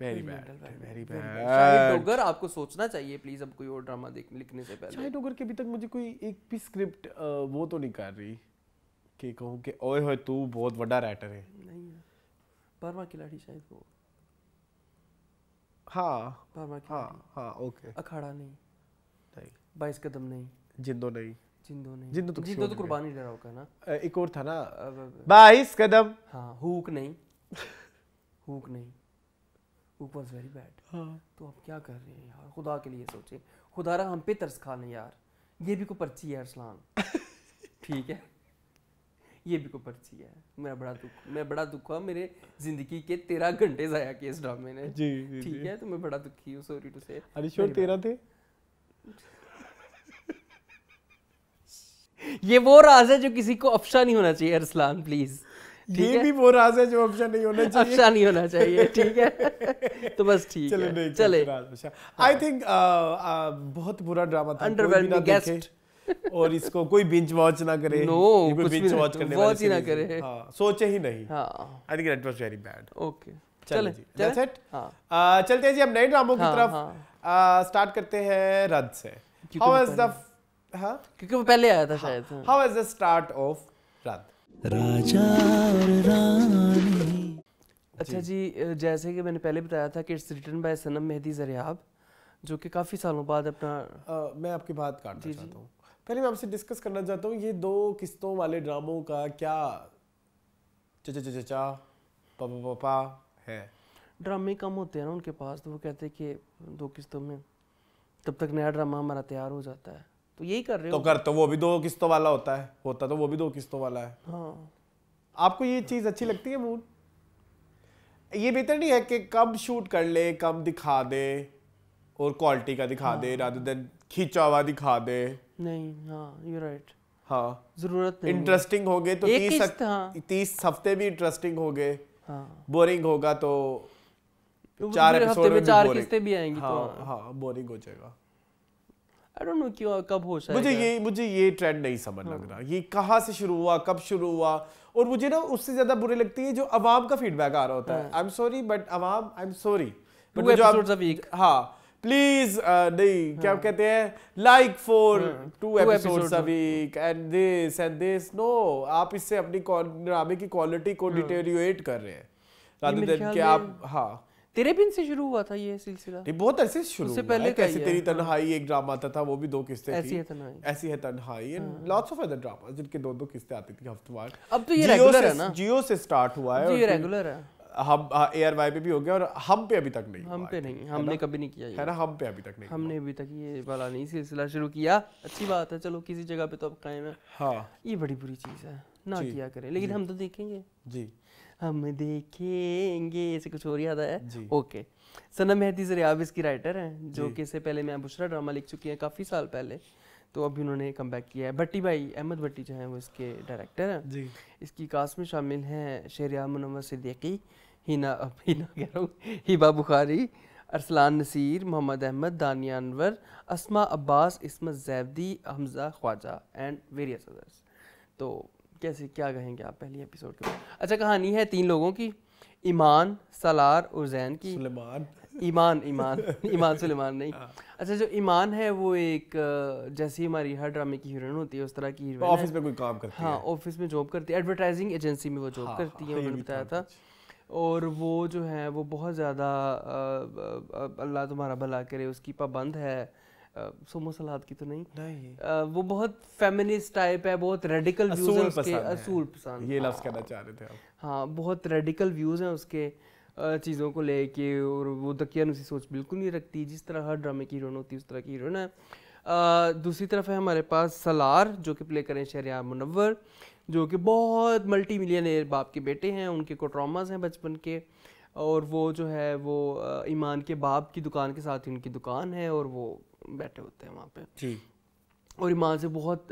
very bad very bad Shahid Dogar आपको सोचना चाहिए प्लीज अब कोई और ड्रामा देख लिखने से पहले शाहिद डोगर के अभी तक मुझे कोई एक भी स्क्रिप्ट वो तो नहीं कर रही कि कहूं कि ओए हो तू बहुत बड़ा राइटर है नहीं है बर्मा खिलाड़ी शायद वो हाँ बाबा की हाँ हाँ ओके अखाड़ा नहीं नहीं बाईस कदम नहीं जिंदो नहीं जिंदो नहीं जिंदो तो जिंदो तो कुर्बानी होगा ना एक और था ना बाईस कदम हाँ हुक नहीं हुक नहीं हुक वेरी बैड हाँ। तो आप क्या कर रहे हैं यार खुदा के लिए सोचे रहा हम पे तरस खाने यार ये भी कोई पर्ची है अरसलान ठीक है ये भी को पर्ची है मेरा बड़ा दुख मैं बड़ा दुख हुआ मेरे जिंदगी के तेरह घंटे जाया किए इस ड्रामे ने जी ठीक है तो मैं बड़ा दुखी हूँ सॉरी टू से अरिश्वर श्योर तेरह थे ये वो राज है जो किसी को अफशा नहीं होना चाहिए अरसलान प्लीज ये भी वो राज है जो अफशा नहीं होना चाहिए अफशा नहीं होना चाहिए ठीक है तो बस ठीक है चले हाँ। आई थिंक बहुत बुरा ड्रामा था अंडरवेलमिंग गेस्ट और इसको कोई बिंच वॉच ना करे नो no, कोई बिंच वॉच करने वॉच ही ना करे हाँ सोचे ही नहीं I think that was very bad okay चले दैट्स इट हाँ। चलते हैं जी हम नए ड्रामों की हाँ, तरफ स्टार्ट हाँ। करते हैं रद से हाउ इज द हां क्योंकि वो पहले आया था शायद how is the start of रद राजा और रानी अच्छा जी जैसे कि मैंने पहले बताया था कि it's written by Sanam Mehdi Zariyab जो कि काफ़ी सालों बाद अपना आ, मैं आपकी बात काटना चाहता हूँ पहले मैं आपसे डिस्कस करना चाहता हूँ ये दो किस्तों वाले ड्रामों का क्या चचा चचा चा पापा पापा है ड्रामे कम होते हैं ना उनके पास तो वो कहते हैं कि दो किस्तों में तब तक नया ड्रामा हमारा तैयार हो जाता है तो यही कर रहे तो हो तो कर तो वो भी दो किस्तों वाला होता है होता तो वो भी दो किस्तों वाला है हाँ आपको ये चीज़ अच्छी लगती है मूड ये बेहतर नहीं है कि कम शूट कर ले कम दिखा दे और क्वालिटी का दिखा हाँ। दे रादर देन खींचा हुआ दिखा दे नहीं हाँ यू राइट हाँ जरूरत नहीं इंटरेस्टिंग हो गए तो तीस हाँ। तीस हफ्ते भी इंटरेस्टिंग हो गए हाँ। बोरिंग होगा तो चार एपिसोड में चार किस्ते भी आएंगी हाँ, तो हाँ हाँ बोरिंग हाँ, हो जाएगा आई डोंट नो क्यों कब हो शायद मुझे ये मुझे ये ट्रेंड नहीं समझ हाँ। लग रहा ये कहाँ से शुरू हुआ कब शुरू हुआ और मुझे ना उससे ज्यादा बुरी लगती है जो अवाम का फीडबैक आ रहा होता है आई एम सॉरी बट अवाम आई एम सॉरी बट जो वीक हाँ प्लीज uh, नहीं हाँ। क्या कहते हैं like for two episodes a week and this and this no आप इससे अपनी ड्रामे की क्वालिटी को डिटेरियोरेट हाँ। कर रहे हैं रादर देन कि आप हाँ तेरे बिन से शुरू हुआ था ये सिलसिला ये बहुत अरसे शुरू हुआ है कैसे तेरी हाँ। तन्हाई एक ड्रामा आता था वो भी दो किस्तें ऐसी है तन्हाई ऐसी है तन्हाई and lots of other drama जिनके दो दो किस्तें आती थी हफ्तेवार अब तो ये रेगुलर है ना जियो से स्टार्ट हुआ है तो ये रेगुलर है हब आर वाई पे भी हो गया और हम पे अभी तक नहीं हम पे नहीं हमने कभी नहीं किया है ना हम पे अभी तक नहीं हमने अभी तक ये वाला नहीं सिलसिला शुरू किया अच्छी बात है चलो किसी जगह पे तो अब कायम है हाँ ये बड़ी बुरी चीज़ है ना किया करें लेकिन हम तो देखेंगे जी हम देखेंगे ऐसे कुछ और याद आया ओके सनम मेहदी जरियाब इसकी राइटर हैं जो कि इससे पहले मैं बुशरा ड्रामा लिख चुकी हैं काफ़ी साल पहले तो अभी उन्होंने कम बैक किया है भट्टी भाई अहमद भट्टी जो हैं वो इसके डायरेक्टर हैं जी इसकी कास्ट में शामिल हैं शहरिया मुनवर सिद्दीकी हीना हीना कह रहा हूँ Hiba Bukhari Arsalan Naseer Mohammad Ahmed Dania Anwar Asma Abbas Ismat Zaidi Hamza Khawaja and various others तो कैसे क्या कहेंगे आप पहली एपिसोड के बाद अच्छा कहानी है तीन लोगों की ईमान सलार और जैन की सुलेमान ईमान ईमान ईमान सुलेमान नहीं हाँ। अच्छा जो ईमान है वो एक जैसी हमारी हर ड्रामे की हीरोइन होती है उस तरह की हीरोइन ऑफिस में कोई काम करती हाँ ऑफिस में जॉब करती है एडवर्टाइजिंग एजेंसी में वो जॉब हाँ, करती हाँ, है उन्होंने बताया था और वो जो है वो बहुत ज़्यादा अल्लाह तुम्हारा भला करे उसकी पाबंद है सोमो सलाद की तो नहीं नहीं आ, वो बहुत फेमिनिस्ट टाइप है बहुत रेडिकल व्यूज उसके असूल पसंद ये लफ्ज़ हाँ। कहना चाह रहे थे आप हाँ बहुत रेडिकल व्यूज़ हैं उसके चीज़ों को लेके और वो दकियान उसी सोच बिल्कुल नहीं रखती जिस तरह हर ड्रामे की हीरोइन होती है उस तरह की हीरोइन है दूसरी तरफ है हमारे पास सलार जो कि प्ले करें शहरियार मुनवर जो कि बहुत मल्टी मिलियनर बाप के बेटे हैं उनके को ट्रामाज हैं बचपन के और वो जो है वो ईमान के बाप की दुकान के साथ ही उनकी दुकान है और वो बैठे होते हैं वहाँ पे जी और ईमान से बहुत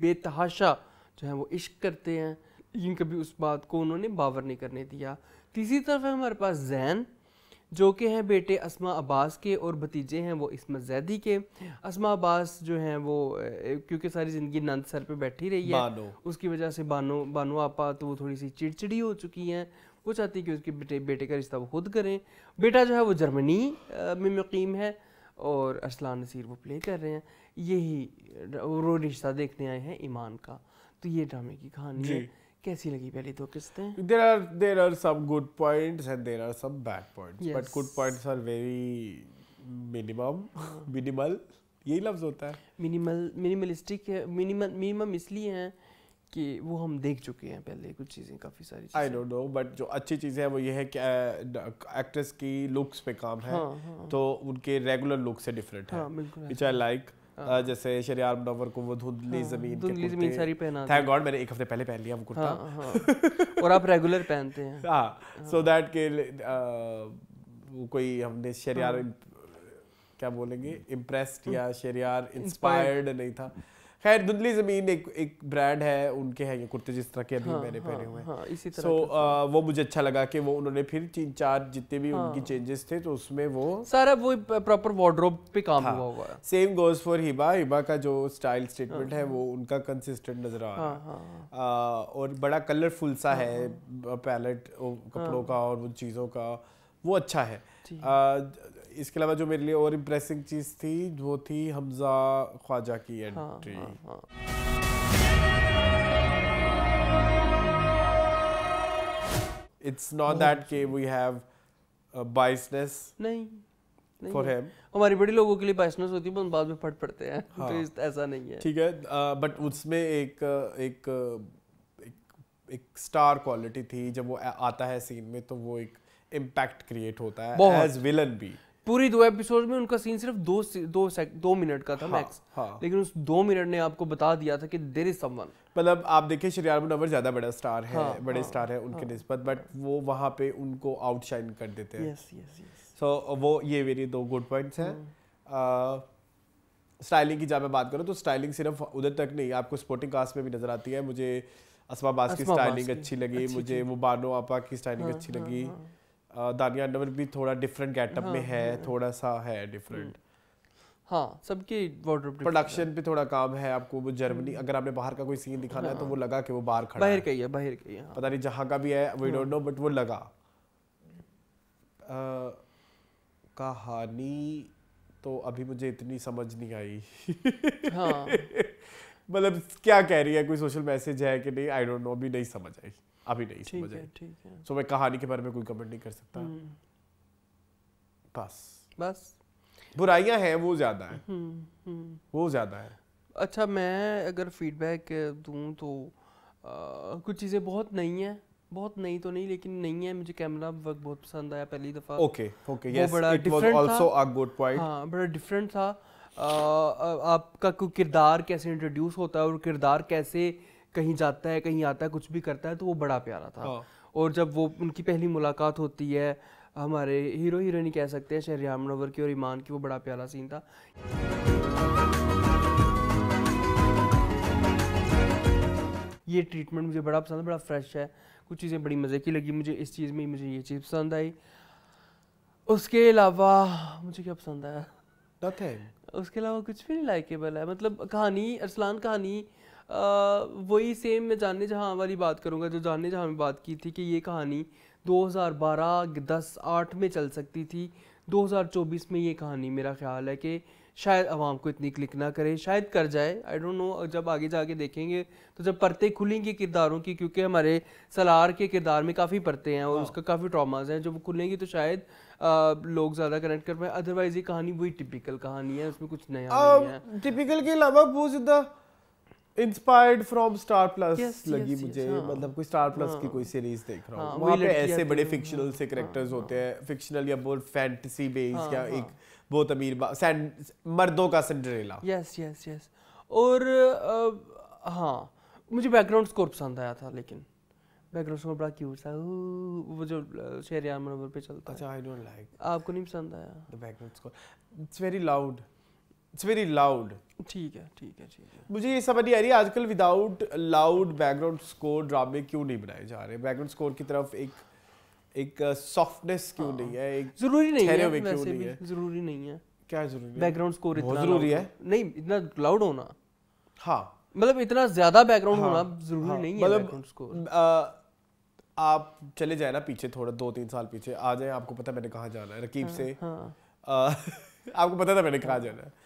बेतहाशा जो है वो इश्क करते हैं लेकिन कभी उस बात को उन्होंने बावर नहीं करने दिया तीसरी तरफ है हमारे पास जैन जो कि हैं बेटे असमा अब्बास के और भतीजे हैं वो इसमत जैदी के असमा अब्बास जो हैं वो क्योंकि सारी ज़िंदगी नंद सर पे बैठी रही है उसकी वजह से बानो बानो आपा तो वो थोड़ी सी चिड़चिड़ी हो चुकी हैं वो चाहती है कि उसके बेटे बेटे का रिश्ता वो खुद करें बेटा जो है वो जर्मनी में मुकीम है और असलान नसीर वो प्ले कर रहे हैं यही वो रिश्ता देखने आए हैं ईमान का तो ये ड्रामे की कहानी है कैसी लगी पहली दो किस्तें there are there are some good points and there are some bad points but good points are very minimum minimal यही लफ्ज होता है मिनिमल मिनिमलिस्टिक है मिनिमल मिनिमम इसलिए हैं कि वो हम देख चुके हैं पहले कुछ चीज़ें काफ़ी सारी आई डोंट नो बट जो अच्छी चीज़ें हैं वो ये है कि एक्ट्रेस की लुक्स पे काम है हाँ, हाँ, तो उनके रेगुलर लुक से डिफरेंट हाँ, है विच आई लाइक हाँ। जैसे शरियार डावर को वो धुंधली हाँ, जमीन धुंधली जमीन सारी पहना थैंक गॉड मैंने एक हफ्ते पहले पहन लिया वो कुर्ता हाँ, और आप रेगुलर पहनते हैं हाँ सो दैट के कोई हमने शरियार क्या बोलेंगे इम्प्रेस्ड या शरियार इंस्पायर्ड नहीं था खैर धुंधली जमीन एक एक ब्रांड है उनके हैं ये कुर्ते जिस तरह के अभी हाँ, मैंने हाँ, पहने हुए हैं हाँ, इसी तरह so, आ, वो मुझे अच्छा लगा कि वो उन्होंने फिर तीन चार जितने भी हाँ, उनकी चेंजेस थे तो उसमें वो सारा वो प्रॉपर वार्ड्रोब पे काम हाँ, हुआ हुआ है same goes for Hiba Hiba का जो स्टाइल स्टेटमेंट हाँ, है हाँ। वो उनका कंसिस्टेंट नजर आ रहा हाँ, है हाँ। और बड़ा कलरफुल सा है पैलेट कपड़ों का और उन चीज़ों का वो अच्छा है इसके अलावा जो मेरे लिए और इम्प्रेसिंग चीज़ थी वो थी हमजा ख्वाजा की एंट्री हाँ, हाँ, हाँ. It's that that we have a biasness. नहीं फॉर हिम हमारी बड़ी लोगों के लिए बाइसनेस होती है बाद में फट पड़ते हैं तो हाँ, तो ऐसा नहीं है ठीक है बट उसमें एक एक एक स्टार क्वालिटी थी जब वो आता है सीन में तो वो एक इम्पैक्ट क्रिएट होता है एज विलन भी पूरी दो एपिसोड में उनका सीन सिर्फ दो दो सेक, दो मिनट का था हाँ, मैक्स हाँ. लेकिन उस दो मिनट ने आपको बता दिया था कि देर इज समवन मतलब आप देखिए शरियार मुनवर ज़्यादा बड़ा स्टार है हाँ, बड़े हाँ, स्टार है उनके हाँ, नस्बत बट वो वहां पे उनको आउटशाइन कर देते हैं यस यस यस सो वो ये मेरी दो गुड पॉइंट्स हैं स्टाइलिंग हाँ। की जहाँ मैं बात करूँ तो स्टाइलिंग सिर्फ उधर तक नहीं आपको स्पोर्टिंग कास्ट में भी नज़र आती है मुझे असमा बास की स्टाइलिंग अच्छी लगी मुझे वो बानो आपा की स्टाइलिंग हाँ, अच्छी हाँ, लगी दानिया अनवर भी थोड़ा डिफरेंट गेटअप हाँ, में है हाँ। थोड़ा सा है डिफरेंट हम्म। हाँ सबके वार्ड्रोप प्रोडक्शन पे थोड़ा काम है आपको वो जर्मनी हम्म। अगर आपने बाहर का कोई सीन दिखाना हाँ, है तो वो हाँ। लगा कि वो बाहर खड़ा बाहर कही है बाहर कही है हाँ। पता नहीं जहाँ का भी है वी डोंट नो बट वो लगा कहानी तो अभी मुझे इतनी समझ नहीं आई हाँ मतलब क्या कह रही है कोई सोशल मैसेज है कि नहीं आई डोंट नो अभी नहीं समझ आई अभी नहीं समझ आई ठीक है सो so, मैं कहानी के बारे में कोई कमेंट नहीं कर सकता हम्म। बस बस बुराइयां हैं वो ज़्यादा है हम्म, हम्म। वो ज़्यादा है अच्छा मैं अगर फीडबैक दूं तो आ, कुछ चीज़ें बहुत नई हैं बहुत नई तो नहीं लेकिन नई है मुझे कैमरा वर्क बहुत पसंद आया पहली दफ़ा okay okay yes it was also a good point हां बड़ा डिफरेंट था आ, आपका किरदार कैसे इंट्रोड्यूस होता है और किरदार कैसे कहीं जाता है कहीं आता है कुछ भी करता है तो वो बड़ा प्यारा था हाँ। और जब वो उनकी पहली मुलाकात होती है हमारे हीरो हीरोइन कह सकते हैं शहरिया मनोवर की और ईमान की वो बड़ा प्यारा सीन था ये ट्रीटमेंट मुझे बड़ा पसंद बड़ा फ्रेश है कुछ चीज़ें बड़ी मज़े की लगी मुझे इस चीज़ में मुझे ये चीज़ पसंद आई उसके अलावा मुझे क्या पसंद आया नथिंग उसके अलावा कुछ भी नहीं लाइकेबल है मतलब कहानी अरसलान कहानी वही सेम मैं जानने जहाँ वाली बात करूँगा जो जानने जहाँ में बात की थी कि ये कहानी 2012 10 8 में चल सकती थी 2024 में ये कहानी मेरा ख्याल है कि शायद आवाम को इतनी क्लिक ना करे शायद कर जाए आई डोंट नो जब आगे जाके देखेंगे तो जब परतें खुलेंगी किरदारों की क्योंकि हमारे सलार के किरदार में काफ़ी परतें हैं और हाँ। उसका काफ़ी ट्रामाज हैं जब वो खुलेंगी तो शायद आ, लोग ज़्यादा कनेक्ट कर पाए अदरवाइज ये कहानी वही टिपिकल कहानी है उसमें कुछ नया नहीं है टिपिकल के अलावा बहुत ज़्यादा inspired from Star Plus yes, लगी yes, मुझे yes, हाँ। मतलब कोई स्टार प्लस हाँ, की कोई सीरीज देख रहा हूँ हाँ, वहाँ पे ऐसे बड़े फिक्शनल से करेक्टर्स हाँ, होते हैं फिक्शनल या बहुत फैंटेसी बेस्ड या एक बहुत अमीर मर्दों का सिंड्रेला यस यस यस और हाँ मुझे बैकग्राउंड स्कोर पसंद आया था लेकिन बैकग्राउंड स्कोर बड़ा क्यूट था वो जो शेर यार पे चलता अच्छा आई डोंट लाइक आपको नहीं पसंद आया the background score it's very loud it's very loud ठीक है ठीक है ठीक है मुझे ये समझ नहीं आ रही आजकल विदाउट लाउड बैकग्राउंड स्कोर ड्रामे क्यों नहीं बनाए जा रहे बैकग्राउंड स्कोर की तरफ एक एक सॉफ्टनेस uh, क्यों हाँ। नहीं है एक जरूरी नहीं है वैसे नहीं है जरूरी नहीं है क्या जरूरी बैकग्राउंड स्कोर इतना जरूरी है नहीं इतना लाउड होना हाँ मतलब इतना ज्यादा बैकग्राउंड हाँ, होना जरूरी हाँ, नहीं है बैकग्राउंड मतलब, स्कोर आप चले जाए ना पीछे थोड़ा दो तीन साल पीछे आ जाए आपको पता मैंने कहा जाना है रकीब से आपको पता था मैंने कहाँ जाना है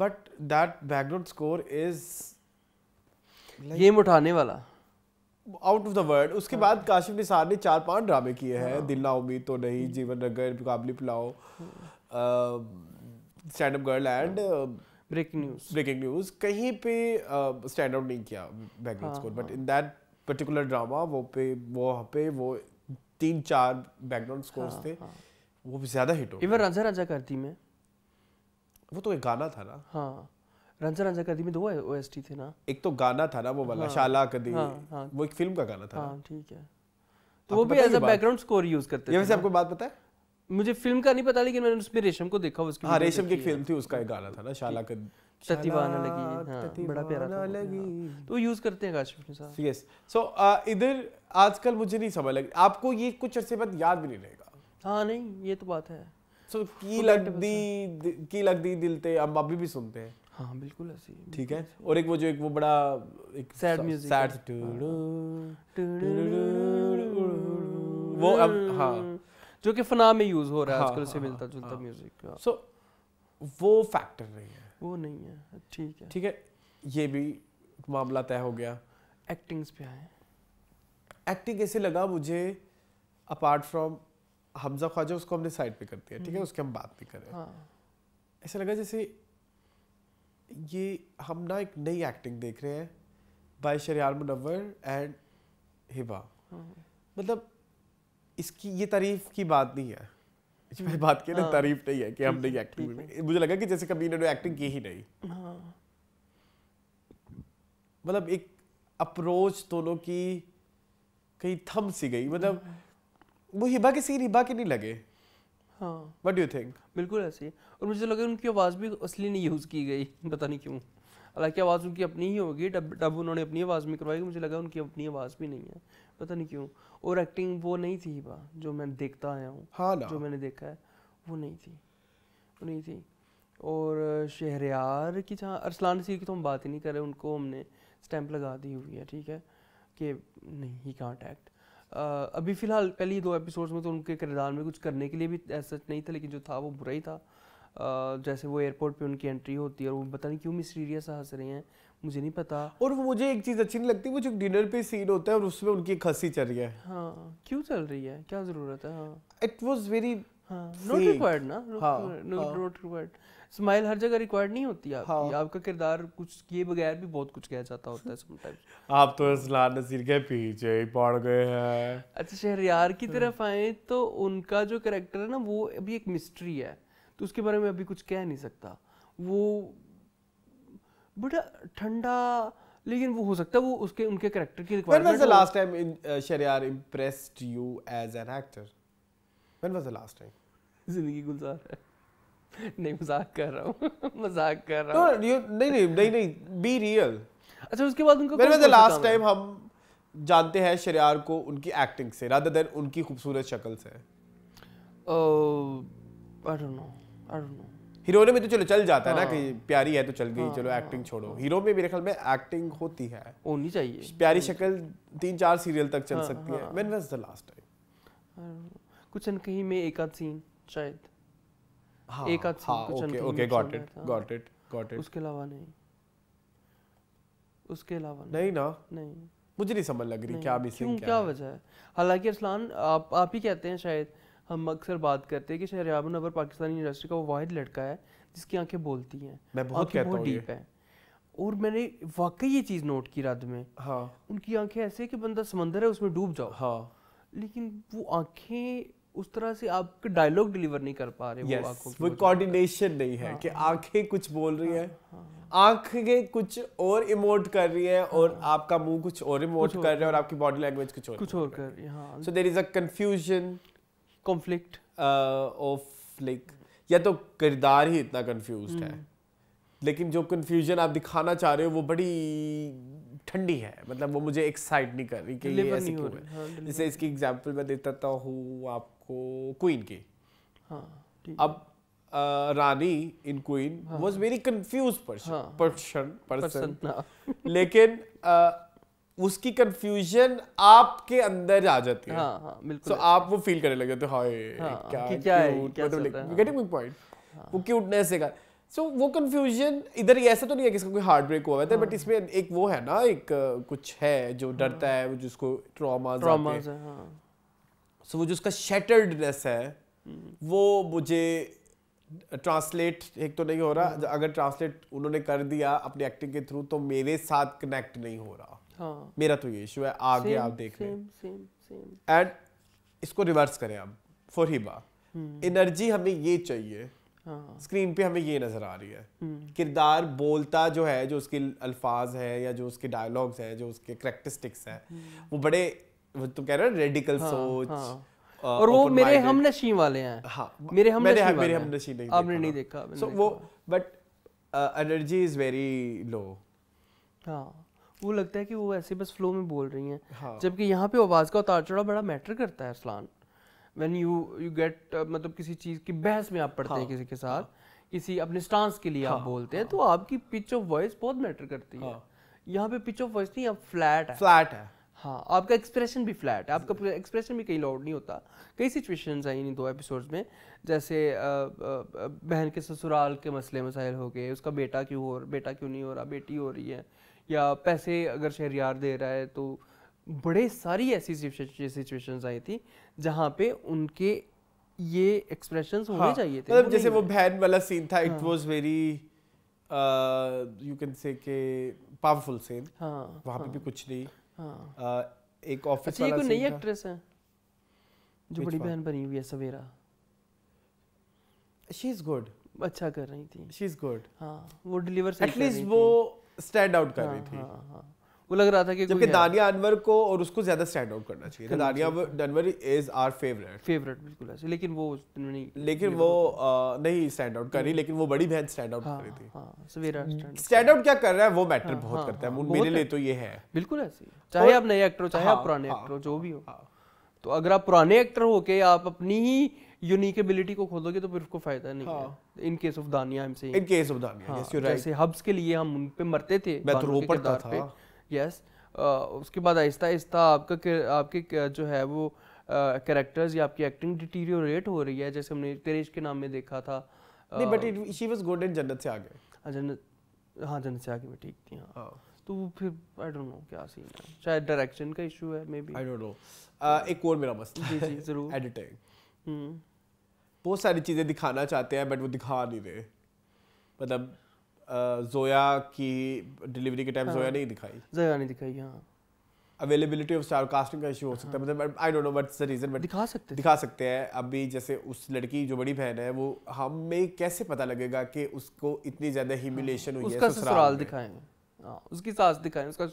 but that background score is game उठाने वाला आउट ऑफ द वर्ल्ड उसके बाद हाँ। काशिफ निसार ने चार पांच ड्रामे किए हैं हाँ। दिल ना उम्मीद तो नहीं हम्म। जीवन रगर Kabli pulao stand up girl and breaking news breaking news कहीं पे स्टैंड आउट नहीं किया background score but in that particular drama वो पे वो पे वो तीन चार बैकग्राउंड हाँ, स्कोर्स थे वो भी ज्यादा हिट हो इवन राजा राजा करती में वो तो एक गाना था ना हाँ रंजा रंजा कदी में दो ओएसटी थे ना एक तो गाना था ना वो वाला हाँ, शाला कदीमी हाँ, हाँ, वो एक फिल्म का गाना था हाँ, ठीक है तो वो भी as a background score use करते ये वैसे आपको बात पता है मुझे फिल्म का नहीं पता लेकिन मैंने उसमें रेशम को देखा उसकी हाँ रेशम की फिल्म थी उसका एक गाना था ना शाला कद ततीवाना लगी हाँ, बड़ा प्यारा था हाँ। लगी हाँ। तो यूज करते हैं काशिफ निसार यस सो इधर आजकल मुझे नहीं समझ लग आपको ये कुछ अरसे बाद याद भी नहीं रहेगा हाँ नहीं ये तो बात है सो की लग दी की लग दी दिल ते अब अभी भी सुनते हैं हाँ बिल्कुल ऐसी ठीक है और एक वो जो एक वो बड़ा एक सैड म्यूजिक सैड वो अब हाँ जो कि फना में यूज हो रहा है आजकल से मिलता जुलता म्यूजिक सो वो फैक्टर नहीं है वो नहीं है ठीक है ठीक है ये भी मामला तय हो गया एक्टिंग्स पे आए एक्टिंग कैसे लगा मुझे अपार्ट फ्रॉम हमजा ख्वाजा उसको हमने साइड पे कर दिया ठीक है हम्म। उसके हम बात नहीं करें हाँ। ऐसा लगा जैसे ये हम ना एक नई एक्टिंग देख रहे हैं बाय शरियार मुनवर एंड हिबा हाँ। मतलब इसकी ये तारीफ की बात नहीं है मैं बात की ना हाँ। तारीफ नहीं है कि हम नई एक्टिंग मुझे लगा कि जैसे कभी इन्होंने एक्टिंग की ही नहीं मतलब एक अप्रोच दोनों की कहीं थम सी गई मतलब वो हिबा के सीन हिबा के नहीं लगे हाँ वट यू थिंक बिल्कुल ऐसे और मुझे लगा उनकी आवाज़ भी असली नहीं यूज़ की गई पता नहीं क्यों हालांकि आवाज़ उनकी अपनी ही होगी डब डब उन्होंने अपनी आवाज़ में करवाई मुझे लगा उनकी अपनी आवाज़ भी नहीं है पता नहीं क्यों और एक्टिंग वो नहीं थी हिबा जो मैं देखता आया हूँ हाँ जो मैंने देखा है वो नहीं थी वो नहीं थी और शहरियार की जहाँ अरसलान नसीर की तो हम बात ही नहीं कर रहे उनको हमने स्टैंप लगा दी हुई है ठीक है कि नहीं ही कहाँ एक्ट अभी फ़िलहाल पहली दो एपिसोड्स में तो उनके किरदार में कुछ करने के लिए भी ऐसा नहीं था लेकिन जो था वो बुरा ही था जैसे वो एयरपोर्ट पे उनकी एंट्री होती है और वो पता नहीं क्यों मिसरीरियस हंस रहे हैं मुझे नहीं पता और वो मुझे एक चीज़ अच्छी नहीं लगती वो जो डिनर पे सीन होता है और उसमें उनकी खसी चल रही है हाँ क्यों चल रही है क्या ज़रूरत है it was very not required ना नॉट रिक्वायर्ड हाँ, स्माइल हर जगह रिक्वायर्ड नहीं होती आपकी हाँ। आपका किरदार कुछ किए बगैर भी बहुत कुछ कह जाता होता है समटाइम्स आप तो इस्लाम नसीर के पीछे ही पड़ गए हैं अच्छा शहरयार की हाँ। तरफ आए तो उनका जो करेक्टर है ना वो अभी एक मिस्ट्री है तो उसके बारे में अभी कुछ कह नहीं सकता वो बड़ा ठंडा लेकिन वो हो सकता है वो उसके उनके करेक्टर की requirement last time Shahryar impressed you as an actor when was the last time Zindagi Gulzar है नहीं मजाक कर रहा हूँ मजाक कर रहा हूँ नहीं नहीं नहीं नहीं नहीं बी रियल अच्छा उसके बाद उनको मेरे लास्ट टाइम हम जानते हैं शरियार को उनकी एक्टिंग से रादर देन उनकी खूबसूरत शक्ल से हीरो में तो चलो चल जाता है ना हाँ। कि प्यारी है तो चल गई हाँ, चलो एक्टिंग हाँ। छोड़ो हीरो में मेरे ख्याल में एक्टिंग होती है होनी चाहिए प्यारी शक्ल तीन चार सीरियल तक चल सकती है when was the last time कुछ कहीं में एक आध सीन शायद हाँ, एक आध हाँ, okay okay got it got it got it उसके अलावा नहीं उसके अलावा नहीं ना नहीं मुझे नहीं समझ लग रही क्या मिसिंग क्या, क्या वजह है हालांकि अरसलान आप आप ही कहते हैं शायद हम अक्सर बात करते हैं कि शहरयाब नवर पाकिस्तानी यूनिवर्सिटी का वो वाहिद लड़का है जिसकी आंखें बोलती हैं मैं बहुत कहता बहुत डीप है और मैंने वाकई ये चीज़ नोट की रात में हाँ उनकी आंखें ऐसे कि बंदा समंदर है उसमें डूब जाओ हाँ लेकिन वो आंखें उस तरह से आपके डायलॉग डिलीवर नहीं कर पा रहे yes, वो वो कोऑर्डिनेशन नहीं है हाँ, कि हाँ। आंखें कुछ बोल रही है हाँ, हाँ, आंखें कुछ और इमोट कर रही है और हाँ, आपका मुंह कुछ और इमोट कर रहा है और आपकी बॉडी लैंग्वेज कुछ और कुछ और कर रही है so there is a confusion conflict of like या तो किरदार ही इतना कंफ्यूज है हम्म। लेकिन जो कंफ्यूजन आप दिखाना चाह रहे हो वो बड़ी ठंडी है मतलब वो मुझे एक्साइट नहीं कर रही कि ये ऐसे क्यों है हाँ, जैसे इसकी एग्जांपल मैं देता हूँ आप आपको क्वीन की हाँ अब आ, रानी in Queen was very confuse person person लेकिन आ, उसकी कंफ्यूजन आपके अंदर आ जाती है हाँ, हाँ, बिल्कुल so, आप वो फील करने लग जाते तो, हाय हाँ, क्या कि क्या है मतलब गेटिंग माय पॉइंट वो क्यूटनेस है सो so, वो कंफ्यूजन इधर ऐसा तो नहीं है किसका कोई हार्ट ब्रेक हुआ है बट हाँ। इसमें एक वो है ना एक कुछ है जो डरता हाँ। है जिसको ट्रॉमा हाँ। ट्रॉमा सो वो जो उसका शेटर्डनेस है वो मुझे ट्रांसलेट एक तो नहीं हो रहा हम्म। अगर ट्रांसलेट उन्होंने कर दिया अपने एक्टिंग के थ्रू तो मेरे साथ कनेक्ट नहीं हो रहा हाँ। मेरा तो ये इशू है आगे आप देख रहे हैं एंड इसको रिवर्स करें आप फॉर हिबा एनर्जी हमें ये चाहिए हाँ। स्क्रीन पे हमें ये नजर आ रही है हम्म। किरदार बोलता जो है जो उसके अल्फाज है या जो उसके डायलॉग्स है जो उसके करेक्टरिस्टिक्स है हम्म। वो बड़े वो तो कह रहे हो रेडिकल हाँ, सोच हाँ. Uh, और वो मेरे हम नशी वाले हैं हाँ, मेरे हम मेरे, नशी मेरे हम नशी नहीं आपने नहीं देखा सो वो but energy is very low हाँ वो लगता है कि वो ऐसे बस फ्लो में बोल रही हैं हाँ. जबकि यहाँ पे आवाज़ का उतार चढ़ाव बड़ा मैटर करता है Aslan when you you get मतलब किसी चीज़ की बहस में आप पढ़ते हाँ. हैं किसी के साथ हाँ। किसी अपने स्टांस के लिए आप हाँ। बोलते हैं हाँ। तो आपकी पिच ऑफ वॉइस बहुत मैटर करती है यहाँ पे पिच ऑफ वॉइस नहीं अब फ्लैट है फ्लैट है हाँ आपका एक्सप्रेशन भी फ्लैट है आपका एक्सप्रेशन भी कहीं लाउड नहीं होता कई सिचुएशंस आई इन दो एपिसोड्स में जैसे बहन के ससुराल के मसले मसाइल हो गए उसका बेटा क्यों हो बेटा क्यों नहीं हो रहा बेटी हो रही है या पैसे अगर शहरियार दे रहा है तो बड़े सारी ऐसी सिचुएशंस आई थी जहाँ पे उनके ये एक्सप्रेशन होने हाँ, चाहिए थे मतलब जैसे वो बहन वाला सीन था it was very you can say के पावरफुल सीन हाँ, वहाँ पे भी हाँ। कुछ नहीं हाँ। एक ऑफिस अच्छा, वाला ये कोई नई एक्ट्रेस है जो बड़ी बहन बनी हुई है सवेरा शी इज गुड अच्छा कर रही थी शी इज गुड हाँ वो डिलीवर एटलीस्ट वो स्टैंड आउट कर हाँ, रही थी हाँ, वो लग रहा था कि जबकि दानिया अनवर को और उसको ज्यादा स्टैंड आउट करना चाहिए था Dania Anwar is our favourite favourite बिल्कुल ऐसे लेकिन वो नहीं लेकिन वो आ, नहीं स्टैंड आउट कर रही लेकिन वो बड़ी बहन स्टैंड आउट हाँ, कर रही थी हाँ, सवेरा स्टैंड आउट क्या कर रहा है वो मैटर हाँ, बहुत करता है मेरे तो लिए तो ये है बिल्कुल ऐसे चाहे आप नए एक्टर हो चाहे आप पुराने एक्टर हो जो भी हो तो अगर आप पुराने एक्टर हो के आप अपनी ही यूनिक एबिलिटी को खोदोगे तो फिर उसको फायदा नहीं है इन केस ऑफ दानिया हम से इन केस ऑफ दानिया हाँ, yes, राइट जैसे हब्स के लिए हम उन पे मरते थे मैं तो रो पड़ता था यस uh, उसके बाद आहिस्ता आहिस्ता आपका आपके जो है वो करेक्टर्स uh, या आपकी एक्टिंग डिटीरियोरेट हो रही है जैसे हमने तेरेज के नाम में देखा था नहीं but she was good in Jannat Se आगे जन्नत हाँ जन्नत से आगे में ठीक थी हाँ, हाँ। तो फिर आई डोंट नो क्या सीन है शायद डायरेक्शन का इशू है maybe I don't know एक और मेरा बस जी जी जरूर एडिटिंग हम्म। बहुत सारी चीज़ें दिखाना चाहते हैं बट वो दिखा नहीं रहे मतलब जोया की डिलीवरी के टाइम हाँ, जोया नहीं दिखाई जोया नहीं दिखाई हाँ अवेलेबिलिटी ऑफ स्टार कास्टिंग का इशू हो सकता है हाँ। मतलब I don't know but the reason but दिखा सकते हैं दिखा सकते हैं अभी जैसे उस लड़की जो बड़ी बहन है वो हमें कैसे पता लगेगा कि उसको इतनी ज्यादा ह्यूमिलेशन हुई है ससुराल दिखाएंगे हाँ, उसकी सास दिखाएंगे उसका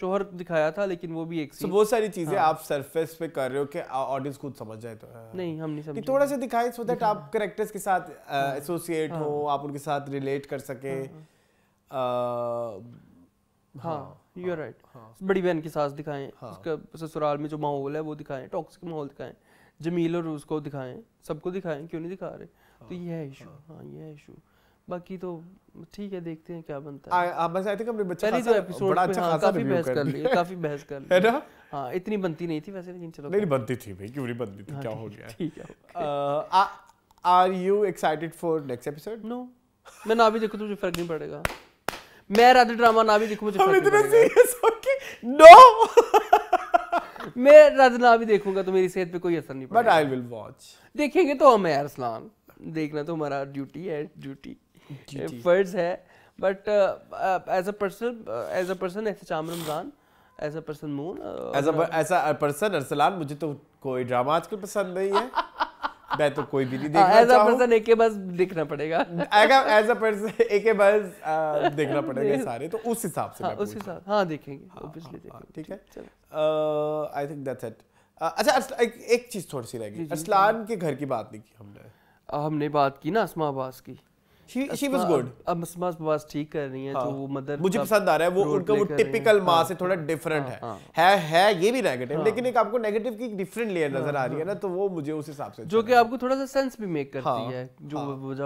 शोहरत दिखाया था लेकिन वो भी एक so, वो सारी चीजें हाँ। आप सरफेस पे कर रहे हो कि ऑडियंस खुद समझ जाए तो हाँ। नहीं हम नहीं समझ थोड़ा सा दिखाए सो दैट आप करेक्टर्स के साथ एसोसिएट हाँ। हो हाँ। आप उनके साथ रिलेट कर सके हाँ यू आर राइट बड़ी बहन के साथ दिखाएं हाँ. उसका ससुराल में जो माहौल है वो दिखाएं टॉक्सिक माहौल दिखाएं जमील और उसको दिखाएं सबको दिखाएं क्यों नहीं दिखा रहे तो हाँ. तो ये है इशू हाँ, हाँ ये है इशू बाकी तो ठीक है देखते हैं क्या बनता है आ, बस आई थिंक हमने बच्चा पहली दो तो एपिसोड बड़ा अच्छा हाँ, खासा काफी बहस कर ली काफी बहस कर ली है ना हाँ इतनी बनती नहीं थी वैसे लेकिन चलो नहीं बनती थी भाई क्यों नहीं बनती थी हाँ, क्या हो गया ठीक है are you excited for next episode no मैं ना भी देखूं तो मुझे फर्क नहीं पड़ेगा मैं राधे ड्रामा ना भी देखूं मुझे फर्क नहीं पड़ेगा नो मैं राधे ना भी देखूंगा तो मेरी सेहत पे कोई असर नहीं पड़ेगा बट आई विल वॉच देखेंगे तो हम है अरसलान देखना तो हमारा ड्यूटी है ड्यूटी फर्ज है but as a person as a person Ramzan as a person Moon as a person Arsalan मुझे तो कोई ड्रामा आजकल पसंद नहीं है मैं तो कोई भी नहीं एज अ पर्सन एके बस पड़ेगा एज अ पर्सन एके बस uh, देखना पड़ेगा सारे तो उस हिसाब से हाँ, उस हिसाब हां देखेंगे ऑब्वियसली हाँ, हाँ, देखेंगे ठीक है आई थिंक दैट्स इट अच्छा एक चीज थोड़ी सी रह गई अरसलान के घर की बात नहीं की हमने हमने बात की ना असमा अब्बास की she was good जो अच्छा हाँ, हाँ।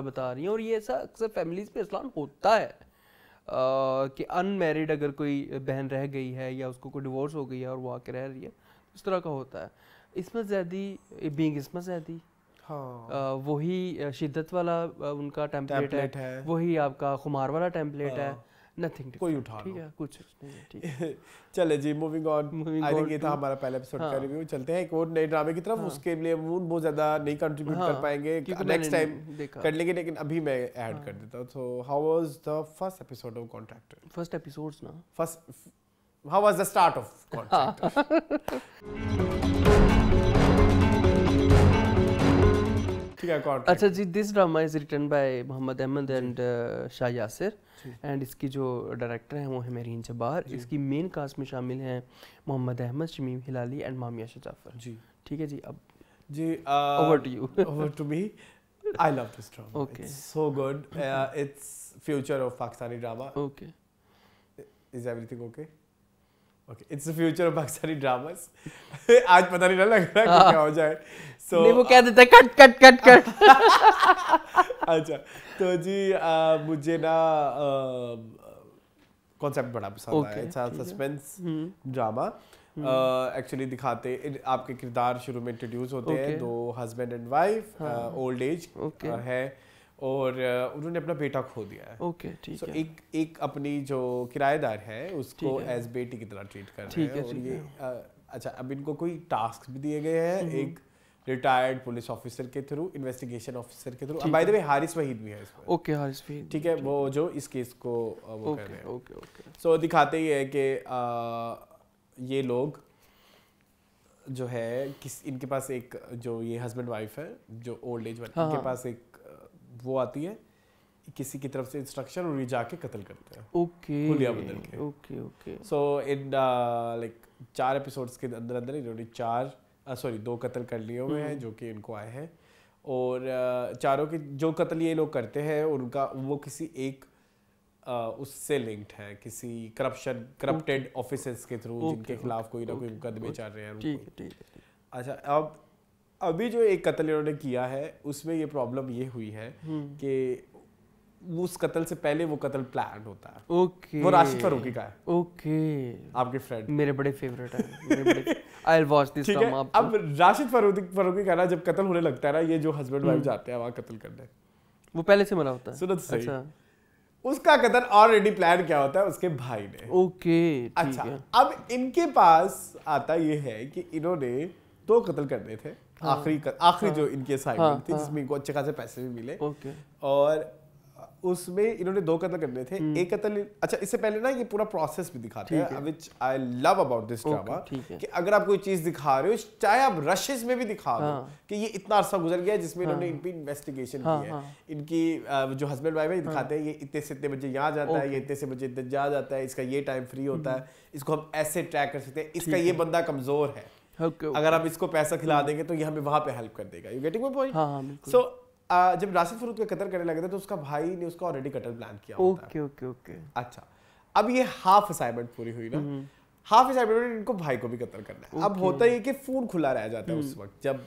बता रही है और कि अनमेरिड अगर कोई बहन रह गई है या उसको कोई डिवोर्स हो गई है और वो आके रह रही है इस तरह का होता है इसमत जैदी बींग इसमें जैदी हाँ। वही शिद्दत वाला उनका टेम्पलेट है, है वही आपका खुमार वाला टेम्पलेट है नथिंग हाँ। कोई उठा ठीक है कुछ नहीं चले जी मूविंग ऑन आई थिंक ये था हमारा पहला एपिसोड हाँ। का रिव्यू चलते हैं एक और नए ड्रामे की तरफ उसके लिए वो बहुत ज्यादा नहीं कंट्रीब्यूट कर पाएंगे नेक्स्ट टाइम कर लेंगे लेकिन अभी मैं ऐड कर देता हूं so how was the first episode of contractor first episodes ना first how was the start of contractor अच्छा जी this drama is written by Mohammad Ahmed and Shah Yasir and इसकी जो डायरेक्टर हैं वो है मेरीन जबार इसकी मेन कास्ट में शामिल हैं मोहम्मद अहमद शमीम हिलाली एंड मामिया शजाफर जी ठीक है जी अब जी over to you over to me I love this drama okay so good it's future of Pakistani drama okay is everything okay okay it's the future of Pakistani dramas आज पता नहीं ना लग रहा हाँ। क्या हो जाए so, नहीं वो कह देता कट कट कट कट अच्छा तो जी आ, मुझे ना कॉन्सेप्ट बड़ा पसंद okay, आया अच्छा सस्पेंस ड्रामा एक्चुअली uh, दिखाते आपके किरदार शुरू में इंट्रोड्यूस होते okay. हैं दो husband and wife old age है और उन्होंने अपना बेटा खो दिया है ओके ठीक है एक एक अपनी जो किराएदार है उसको एज बेटी की तरह ट्रीट कर रहे हैं और है, ये है। अच्छा अब इनको कोई टास्क भी दिए गए हैं हम्म। एक रिटायर्ड पुलिस ऑफिसर के थ्रू इन्वेस्टिगेशन ऑफिसर के through by the way Haris Waheed भी है इसमें ओके हारिस वहीद ठीक है वो जो इस केस को uh, वो ओके, कर रहे हैं ओके ओके सो so, दिखाते ही है कि uh, ये लोग जो है किस इनके पास एक जो ये हस्बैंड वाइफ है जो ओल्ड एज वाली इनके हाँ। पास एक uh, वो आती है किसी की तरफ से इंस्ट्रक्शन और ये जाके कत्ल करते हैं ओके हुलिया बदल के okay okay so in like चार एपिसोड्स के अंदर अंदर इन्होंने चार सॉरी दो कत्ल कर लिए हुए हैं हम्म। जो कि इनको आए हैं और चारों के जो कत्ल ये लोग करते हैं उनका वो किसी एक उससे लिंक्ड है किसी करप्शन करप्टेड ऑफिसर्स के थ्रू जिनके खिलाफ कोई ना कोई मुकदमे चल रहे हैं अच्छा अब अभी जो एक कत्ल इन्होंने किया है उसमें ये प्रॉब्लम ये हुई है हम्म। कि उस कत्ल से पहले वो कत्ल प्लान होता है ओके वो राशि फरूकी का है ओके आपके फ्रेंड मेरे बड़े फेवरेट है आई विल वॉच दिस ठीक है अब राशि फरूकी फरूकी का ना जब कत्ल होने लगता है ना ये जो हस्बैंड वाइफ hmm. जाते हैं वहां कत्ल करने वो पहले से मना होता है सुनत तो सही अच्छा। उसका कत्ल ऑलरेडी प्लान क्या होता है उसके भाई ने ओके अच्छा अब इनके पास आता ये है कि इन्होंने दो कत्ल करने थे हाँ। आखिरी आखिरी हाँ। जो इनकी असाइनमेंट हाँ, थी जिसमें इनको अच्छे खासे पैसे भी मिले ओके और उसमें इन्होंने दो कत्ल करने थे हम्म। एक कत्ल अच्छा इससे पहले ना ये पूरा प्रोसेस भी दिखाते हैं which I love about this drama कि अगर आप कोई चीज दिखा रहे हो चाहे आप रशेस में भी दिखा रहे हो हाँ। कि ये इतना अरसा गुजर गया जिसमें इन्होंने हाँ। इनकी इन्वेस्टिगेशन हाँ, की है इनकी जो हस्बैंड वाइफ है दिखाते हैं ये इतने से इतने बजे यहाँ जाता है ये इतने से बजे इतने जा जाता है इसका ये टाइम फ्री होता हम्म। है इसको हम ऐसे ट्रैक कर सकते हैं इसका ये बंदा कमजोर है अगर आप इसको पैसा खिला हम्म। देंगे तो ये हमें वहां पे हेल्प कर देगा you getting my point so जब राशिद फरूद का कतर करने लगे थे तो उसका भाई ने उसका ऑलरेडी कटर प्लान किया ओके ओके ओके अच्छा अब ये हाफ असाइनमेंट पूरी हुई ना हाफ हम्म। असाइनमेंट इनको भाई को भी कत्ल करना है अब होता है कि फोन खुला रह जाता है उस हम्म। वक्त जब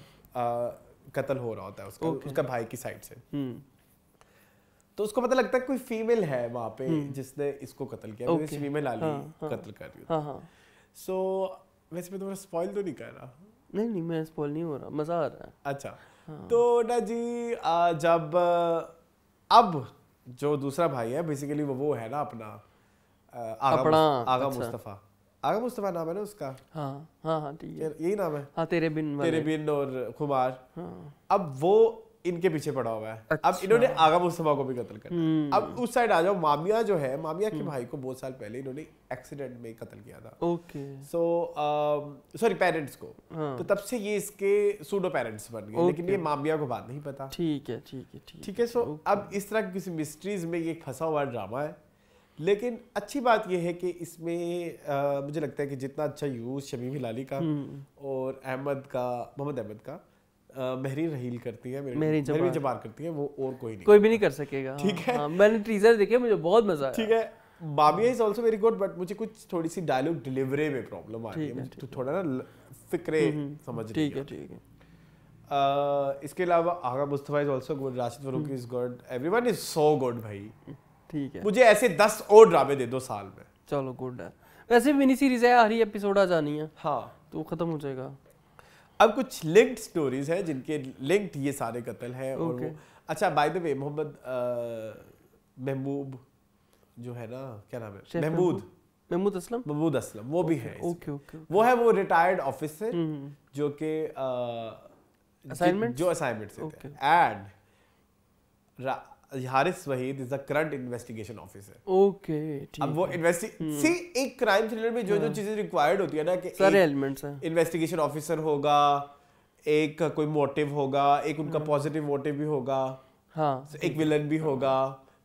कत्ल हो रहा होता है उसका उसका भाई की साइड से हम्म। तो उसको पता मतलब लगता है कोई फीमेल है वहां पे जिसने इसको कत्ल किया okay. तो फीमेल आली हाँ, हाँ, कत्ल कर रही हाँ, है सो हाँ। वैसे मैं तुम्हारा स्पॉइल तो नहीं कर रहा नहीं नहीं मैं स्पॉइल नहीं हो रहा मजा आ रहा है अच्छा हाँ। तो ना जी जब अब जो दूसरा भाई है बेसिकली वो वो है ना अपना आगा, अपना, आगा अच्छा। मुस्तफ़ा आगा मुस्तफ़ा नाम है ना उसका हाँ हाँ हाँ है यही नाम है हाँ तेरे बिन तेरे बिन और खुमार हाँ। अब वो इनके पीछे पड़ा हुआ है अच्छा। अब इन्होंने आगा मुस्तफा को भी कत्ल कर हम्म। अब उस साइड आ जाओ मामिया जो है मामिया के हम्म। भाई को बहुत साल पहले इन्होंने एक्सीडेंट में कत्ल किया था ओके सो सॉरी पेरेंट्स को हाँ। तो तब से ये इसके सूडो पेरेंट्स बन गए लेकिन ये मामिया को बात नहीं पता ठीक है ठीक है ठीक ठीक है सो अब इस तरह किसी मिस्ट्रीज में ये फंसा हुआ ड्रामा है लेकिन अच्छी बात यह है कि इसमें मुझे लगता है कि जितना अच्छा यूज़ शमीम हिलाली का हम्म। और अहमद का मोहम्मद अहमद का महरीन रहील करती है मेरी जबार।, जबार करती है वो और कोई नहीं कोई भी नहीं कर सकेगा ठीक है हाँ, मैंने टीजर देखे मुझे बहुत मजा आया ठीक है बाबिया is also very good but मुझे कुछ थोड़ी सी डायलॉग डिलीवरी में प्रॉब्लम आ रही है थोड़ा ना फिक्रे समझ रही है ठीक है Uh, इसके अलावा Agha Mustafa is also good Rashid Farooqi is good everyone is so good भाई ठीक है मुझे ऐसे दस और ड्रामे दे दो साल में चलो गुड है वैसे मिनी सीरीज है हर एपिसोड आ जानी है हाँ तो खत्म हो जाएगा अब कुछ लिंक्ड स्टोरीज हैं जिनके लिंक्ड ये सारे कत्ल हैं okay. और वो अच्छा by the way Mohammad Mahmood जो है ना क्या नाम है महमूद महमूद असलम महमूद असलम वो okay, भी है okay okay, okay okay, okay. वो है वो रिटायर्ड हम्म, ऑफिसर हम्म। जो के असाइनमेंट जो असाइनमेंट से and Haris Waheed is the current investigation officer okay अब वो इन्वेस्टिग हम्म। सी एक क्राइम थ्रिलर में जो जो हाँ। चीजें रिक्वायर्ड होती है ना कि सारे एलिमेंट्स हैं इन्वेस्टिगेशन ऑफिसर होगा एक कोई मोटिव होगा एक उनका पॉजिटिव हाँ। मोटिव भी होगा हाँ एक विलन भी हाँ। होगा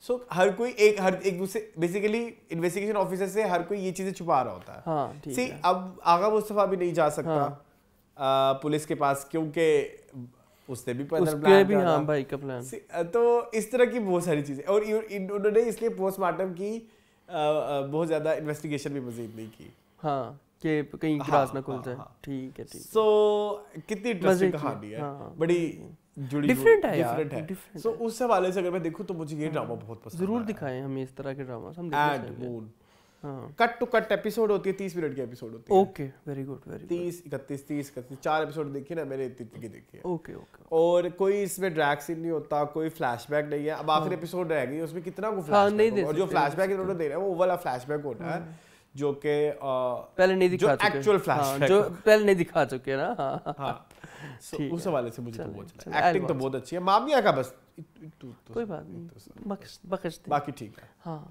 सो so, हर कोई एक हर एक दूसरे बेसिकली इन्वेस्टिगेशन ऑफिसर से हर कोई ये चीजें छुपा रहा होता है हाँ, See, अब आगा मुस्तफा भी नहीं जा सकता हाँ. पुलिस के पास क्योंकि उससे भी पैदल उसके भी हाँ भाई का प्लान तो इस तरह की बहुत सारी चीज़ें और उन्होंने इसलिए पोस्टमार्टम की बहुत ज़्यादा इन्वेस्टिगेशन भी मजीद नहीं की हाँ के कहीं गिलास हाँ, ना खुल हाँ, जाए हाँ। ठीक है ठीक सो कितनी इंटरेस्टिंग कहानी है बड़ी जुड़ी डिफरेंट है डिफरेंट है सो उस हवाले से अगर मैं देखूं तो मुझे ये ड्रामा बहुत पसंद जरूर दिखाएं हमें इस तरह के ड्रामा हम देखते हैं कट टू कट एपिसोड होती है तीस मिनट की एपिसोड होती है ओके वेरी गुड वेरी तीस इकतीस तीस इकतीस चार एपिसोड देखिए ना मैंने इतनी की देखी है ओके ओके और कोई इसमें ड्रैग सीन नहीं होता कोई फ्लैशबैक नहीं है अब आखिरी एपिसोड हाँ। रह गई उसमें कितना को हाँ, फ्लैशबैक और जो फ्लैशबैक इन्होंने दे रहे हैं वो वाला फ्लैशबैक होता है हाँ। जो के पहले नहीं दिखा जो एक्चुअल फ्लैश जो पहले नहीं दिखा चुके ना हाँ उस हवाले से मुझे तो, अच्छा तो बहुत अच्छी है मामिया का बस तो कोई बात तो नहीं तो बाकी ठीक है हाँ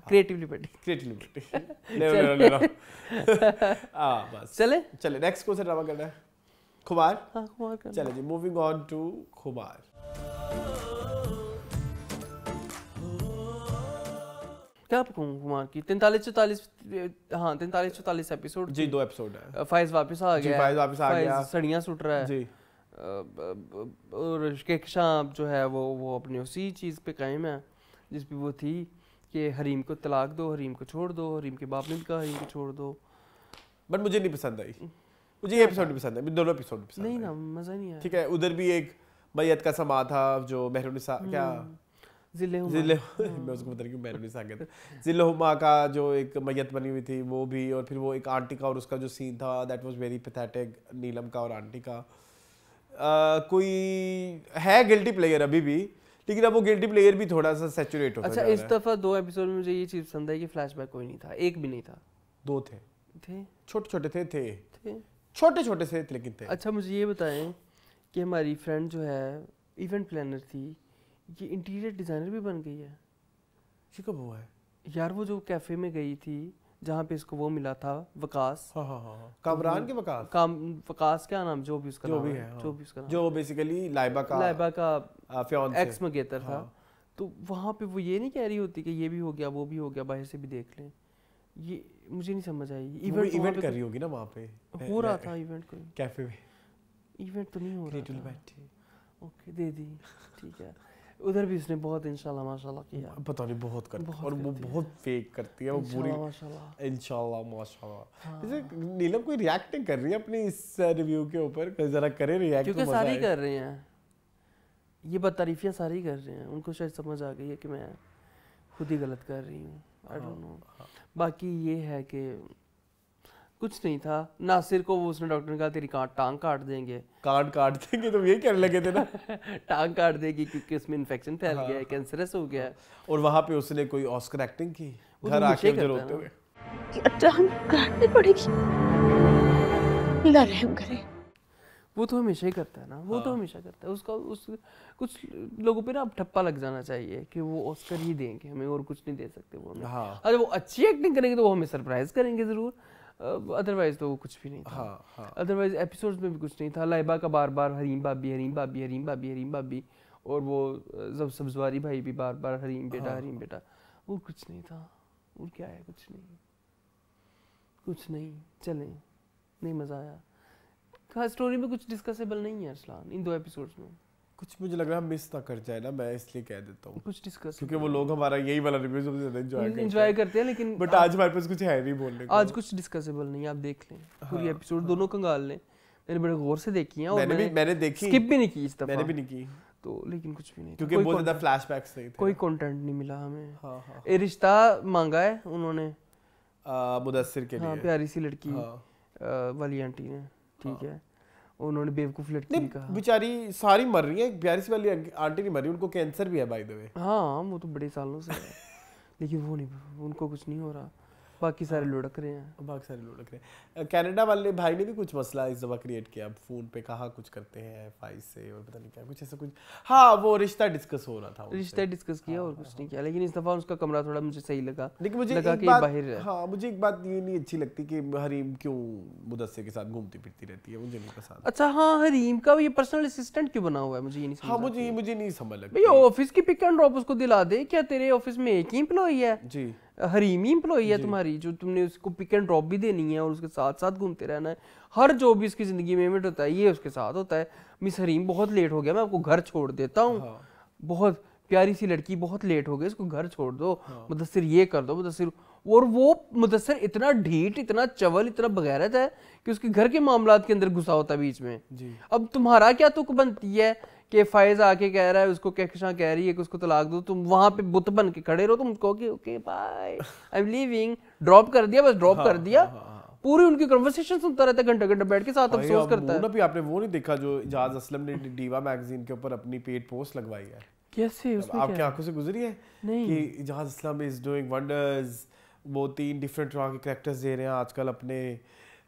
चले चले नेक्स्ट ड्रामा करना है खुमार हाँ खुमार करना चले जी मूविंग ऑन टू खुमार क्या कहूँ कुमार की तैंतालीस चौतालीस हाँ तैंतालीस चौतालीस एपिसोड जी दो एपिसोड है फाइज वापस आ गया फाइज वापस आ गया सुट रहा है जी शाम जो है वो वो अपनी उसी चीज़ पे कायम है जिस पर वो थी कि हरीम को तलाक दो हरीम को छोड़ दो हरीम के बाप ने भी कहा हरीम को छोड़ दो बट मुझे नहीं पसंद आई मुझे ये एपिसोड पसंद है दोनों एपिसोड पसंद नहीं ना मज़ा नहीं आया ठीक है उधर भी एक मैयत का समा था जो मेहरून हम्म। क्या हाँ। का जो एक मैयत बनी हुई थी वो भी और फिर वो एक आंटी का और उसका जो सीन था that was very pathetic Neelam का और आंटी का कोई है गिल्टी प्लेयर अभी भी लेकिन अब वो गिल्टी प्लेयर भी थोड़ा सा सेचुरेट हो अच्छा इस दफा दो एपिसोड में मुझे ये चीज पसंद आई कि फ्लैशबैक कोई नहीं था एक भी नहीं था दो थे थे छोटे छोटे थे थे थे छोटे छोटे से लेकिन थे अच्छा मुझे ये बताएं कि हमारी फ्रेंड जो है इवेंट प्लानर थी ये इंटीरियर डिजाइनर भी बन गई है ये कब हुआ है यार वो जो कैफे में गई थी जहाँ पे इसको वो मिला था वकास हाँ, हाँ हाँ हाँ कामरान के वकास काम वकास क्या नाम जो भी उसका जो भी है हाँ। जो भी उसका जो बेसिकली लाइबा का लाइबा का एक्स मगेतर था हाँ। तो वहाँ पे वो ये नहीं कह रही होती कि ये भी हो गया वो भी हो गया बाहर से भी देख लें ये मुझे नहीं समझ आई इवेंट इवेंट कर रही होगी ना वहाँ पे हो रहा था इवेंट कोई कैफे में इवेंट तो नहीं हो रहा ओके दे दी ठीक है उधर भी उसने बहुत इंशाल्लाह माशाल्लाह किया पता नहीं बहुत करती बहुत और वो बहुत फेक करती है वो बुरी माशाल्लाह इंशाल्लाह माशाल्लाह जैसे हाँ। नीलम कोई रिएक्ट नहीं कर रही है अपनी इस रिव्यू uh, के ऊपर जरा करे रिएक्ट क्योंकि तो सारी कर रहे हैं ये बदतारीफियाँ सारी कर रहे हैं उनको शायद समझ आ गई है कि मैं खुद ही गलत कर रही हूँ आई डोंट नो बाकी ये है कि कुछ नहीं था नासिर को वो उसने डॉक्टर ने कहा तेरी कांट टांग काट देंगे कांट काट देंगे तो ये कहने लगे थे ना टांग काट देगी क्योंकि उसमें इन्फेक्शन फैल हाँ। गया है कैंसरस हाँ, हाँ। हो गया है और वहाँ पे उसने कोई ऑस्कर एक्टिंग की तो घर आके रोते हुए टांग अच्छा, काटनी पड़ेगी ना रहम करे वो तो हमेशा ही करता है ना वो तो हाँ। तो हमेशा करता है उसका उस कुछ लोगों पे ना अब ठप्पा लग जाना चाहिए कि वो ऑस्कर ही देंगे हमें और कुछ नहीं दे सकते वो हमें हाँ। अरे वो अच्छी एक्टिंग करेंगे तो वो हमें सरप्राइज करेंगे जरूर अदरवाइज तो वो कुछ भी नहीं था अदरवाइज हाँ, एपिसोड्स हाँ। में भी कुछ नहीं था लाइबा का बार बार हरीम भाभी हरीम भाभी हरीम भाभी हरीम भाभी और वो जब सब्जवारी भाई भी बार बार हरीम बेटा हाँ। हरीम बेटा वो कुछ नहीं था और क्या है कुछ नहीं कुछ नहीं चले नहीं मज़ा आया स्टोरी हाँ, में कुछ डिस्कसेबल नहीं है अरसलान इन दो एपिसोड्स में कुछ मुझे लग रहा है मिस ना कर जाए ना मैं इसलिए कह देता हूँ कुछ डिस्कस क्योंकि वो लोग हमारा यही वाला रिव्यू सबसे ज्यादा एंजॉय करते, हैं एंजॉय करते हैं लेकिन बट आज हमारे पास कुछ है नहीं बोलने को आज कुछ डिस्कसेबल नहीं है आप देख लें हाँ, पूरी एपिसोड हाँ। दोनों कंगाल ने मैंने बड़े गौर से देखी है और मैंने भी मैंने देखी स्किप भी नहीं की इस दफा मैंने भी नहीं की तो लेकिन कुछ भी नहीं क्योंकि बहुत ज्यादा फ्लैशबैक्स थे कोई कंटेंट नहीं मिला हमें हाँ हाँ ये रिश्ता मांगा है उन्होंने मुदस्सिर के हाँ, लिए प्यारी सी लड़की वाली आंटी ने ठीक है उन्होंने बेवकूफ लड़की कहा बेचारी सारी मर रही है प्यारी से वाली आंटी नहीं मर रही उनको कैंसर भी है बाय द वे हाँ वो तो बड़े सालों से है लेकिन वो नहीं उनको कुछ नहीं हो रहा बाकी सारे लुढ़क रहे हैं बाकी सारे लुढ़क रहे हैं कनाडा वाले भाई ने भी कुछ मसला इस दफ़ा क्रिएट किया फ़ोन पे कहा कुछ करते हैं एफ से और पता नहीं क्या कुछ ऐसा कुछ हाँ वो रिश्ता डिस्कस हो रहा था रिश्ता डिस्कस किया और हाँ, कुछ हाँ, नहीं हाँ। किया लेकिन इस दफ़ा उसका कमरा थोड़ा मुझे सही लगा लेकिन मुझे लगा की बाहर हाँ मुझे एक बात ये नहीं अच्छी लगती की हरीम क्यों मुदस्से के साथ घूमती फिरती रहती है मुझे नहीं पसंद अच्छा हाँ हरीम का ये पर्सनल असिस्टेंट क्यों बना हुआ है मुझे ये नहीं हाँ मुझे मुझे नहीं समझ लगता ऑफिस की पिक एंड ड्रॉप उसको दिला दे क्या तेरे ऑफिस में एक ही इम्प्लॉई है जी हरीमी इम्प्लॉई है तुम्हारी जो तुमने उसको पिक एंड ड्रॉप भी देनी है और उसके साथ साथ घूमते रहना है हर जो भी उसकी ज़िंदगी में इवेंट होता है ये उसके साथ होता है मिस हरीम बहुत लेट हो गया मैं आपको घर छोड़ देता हूँ हाँ। बहुत प्यारी सी लड़की बहुत लेट हो गई इसको घर छोड़ दो हाँ। मुदसर ये कर दो मुदसर और वो मुदसर इतना ढीट इतना चवल इतना बगैरत है कि उसके घर के मामला के अंदर घुसा होता है बीच में अब तुम्हारा क्या तुक बनती है कि फैज़ आके कह रहा है उसको कहकशां कह रही है कि उसको तलाक दो तुम वहाँ पे बुत बन के खड़े रहो तुम कहो कि okay bye I am leaving drop कर दिया बस ड्रॉप कर हाँ, दिया हाँ, हाँ, पूरी उनकी कन्वर्सेशन सुनता रहता है घंटे घंटे बैठ के साथ अफसोस करता है भी आपने वो नहीं देखा जो इजाज असलम ने डीवा मैगजीन के ऊपर अपनी पेड पोस्ट लगवाई है कैसे उसमें आपकी आंखों से गुजरी है नहीं कि Ijaz Aslam is doing wonders वो तीन डिफरेंट तरह के करेक्टर्स दे रहे हैं आजकल अपने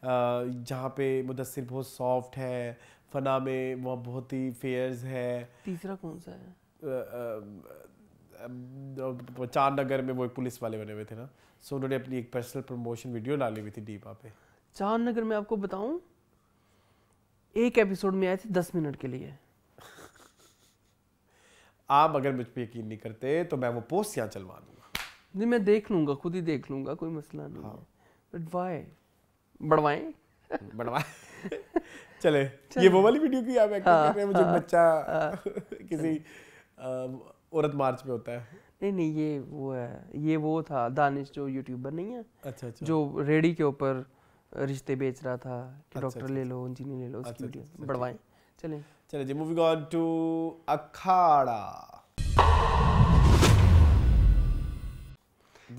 जहाँ पे मुदसर बहुत सॉफ्ट है फना में वहाँ बहुत ही फेयर्स है तीसरा कौन सा है चार नगर में वो एक पुलिस वाले बने हुए थे ना सो उन्होंने अपनी एक पर्सनल प्रमोशन वीडियो डाली हुई थी दीपा पे चार नगर में आपको बताऊं एक एपिसोड में आए थे दस मिनट के लिए आप अगर मुझ पर यकीन नहीं करते तो मैं वो पोस्ट यहाँ चलवा दूंगा नहीं मैं देख लूंगा खुद ही देख लूंगा कोई मसला नहीं बट हाँ। वाई बढ़वाएं बढ़वाएं चले ये वो वाली वीडियो की आप एक्टिंग हाँ, कर रहे हैं जो हाँ, बच्चा हाँ। किसी औरत मार्च में होता है नहीं नहीं ये वो है ये वो था दानिश जो यूट्यूबर नहीं है अच्छा अच्छा जो रेडी के ऊपर रिश्ते बेच रहा था कि अच्छा, डॉक्टर अच्छा, ले अच्छा। लो इंजीनियर ले लो उसकी वीडियो बढ़वाएं चलें चले जी moving on to Akhara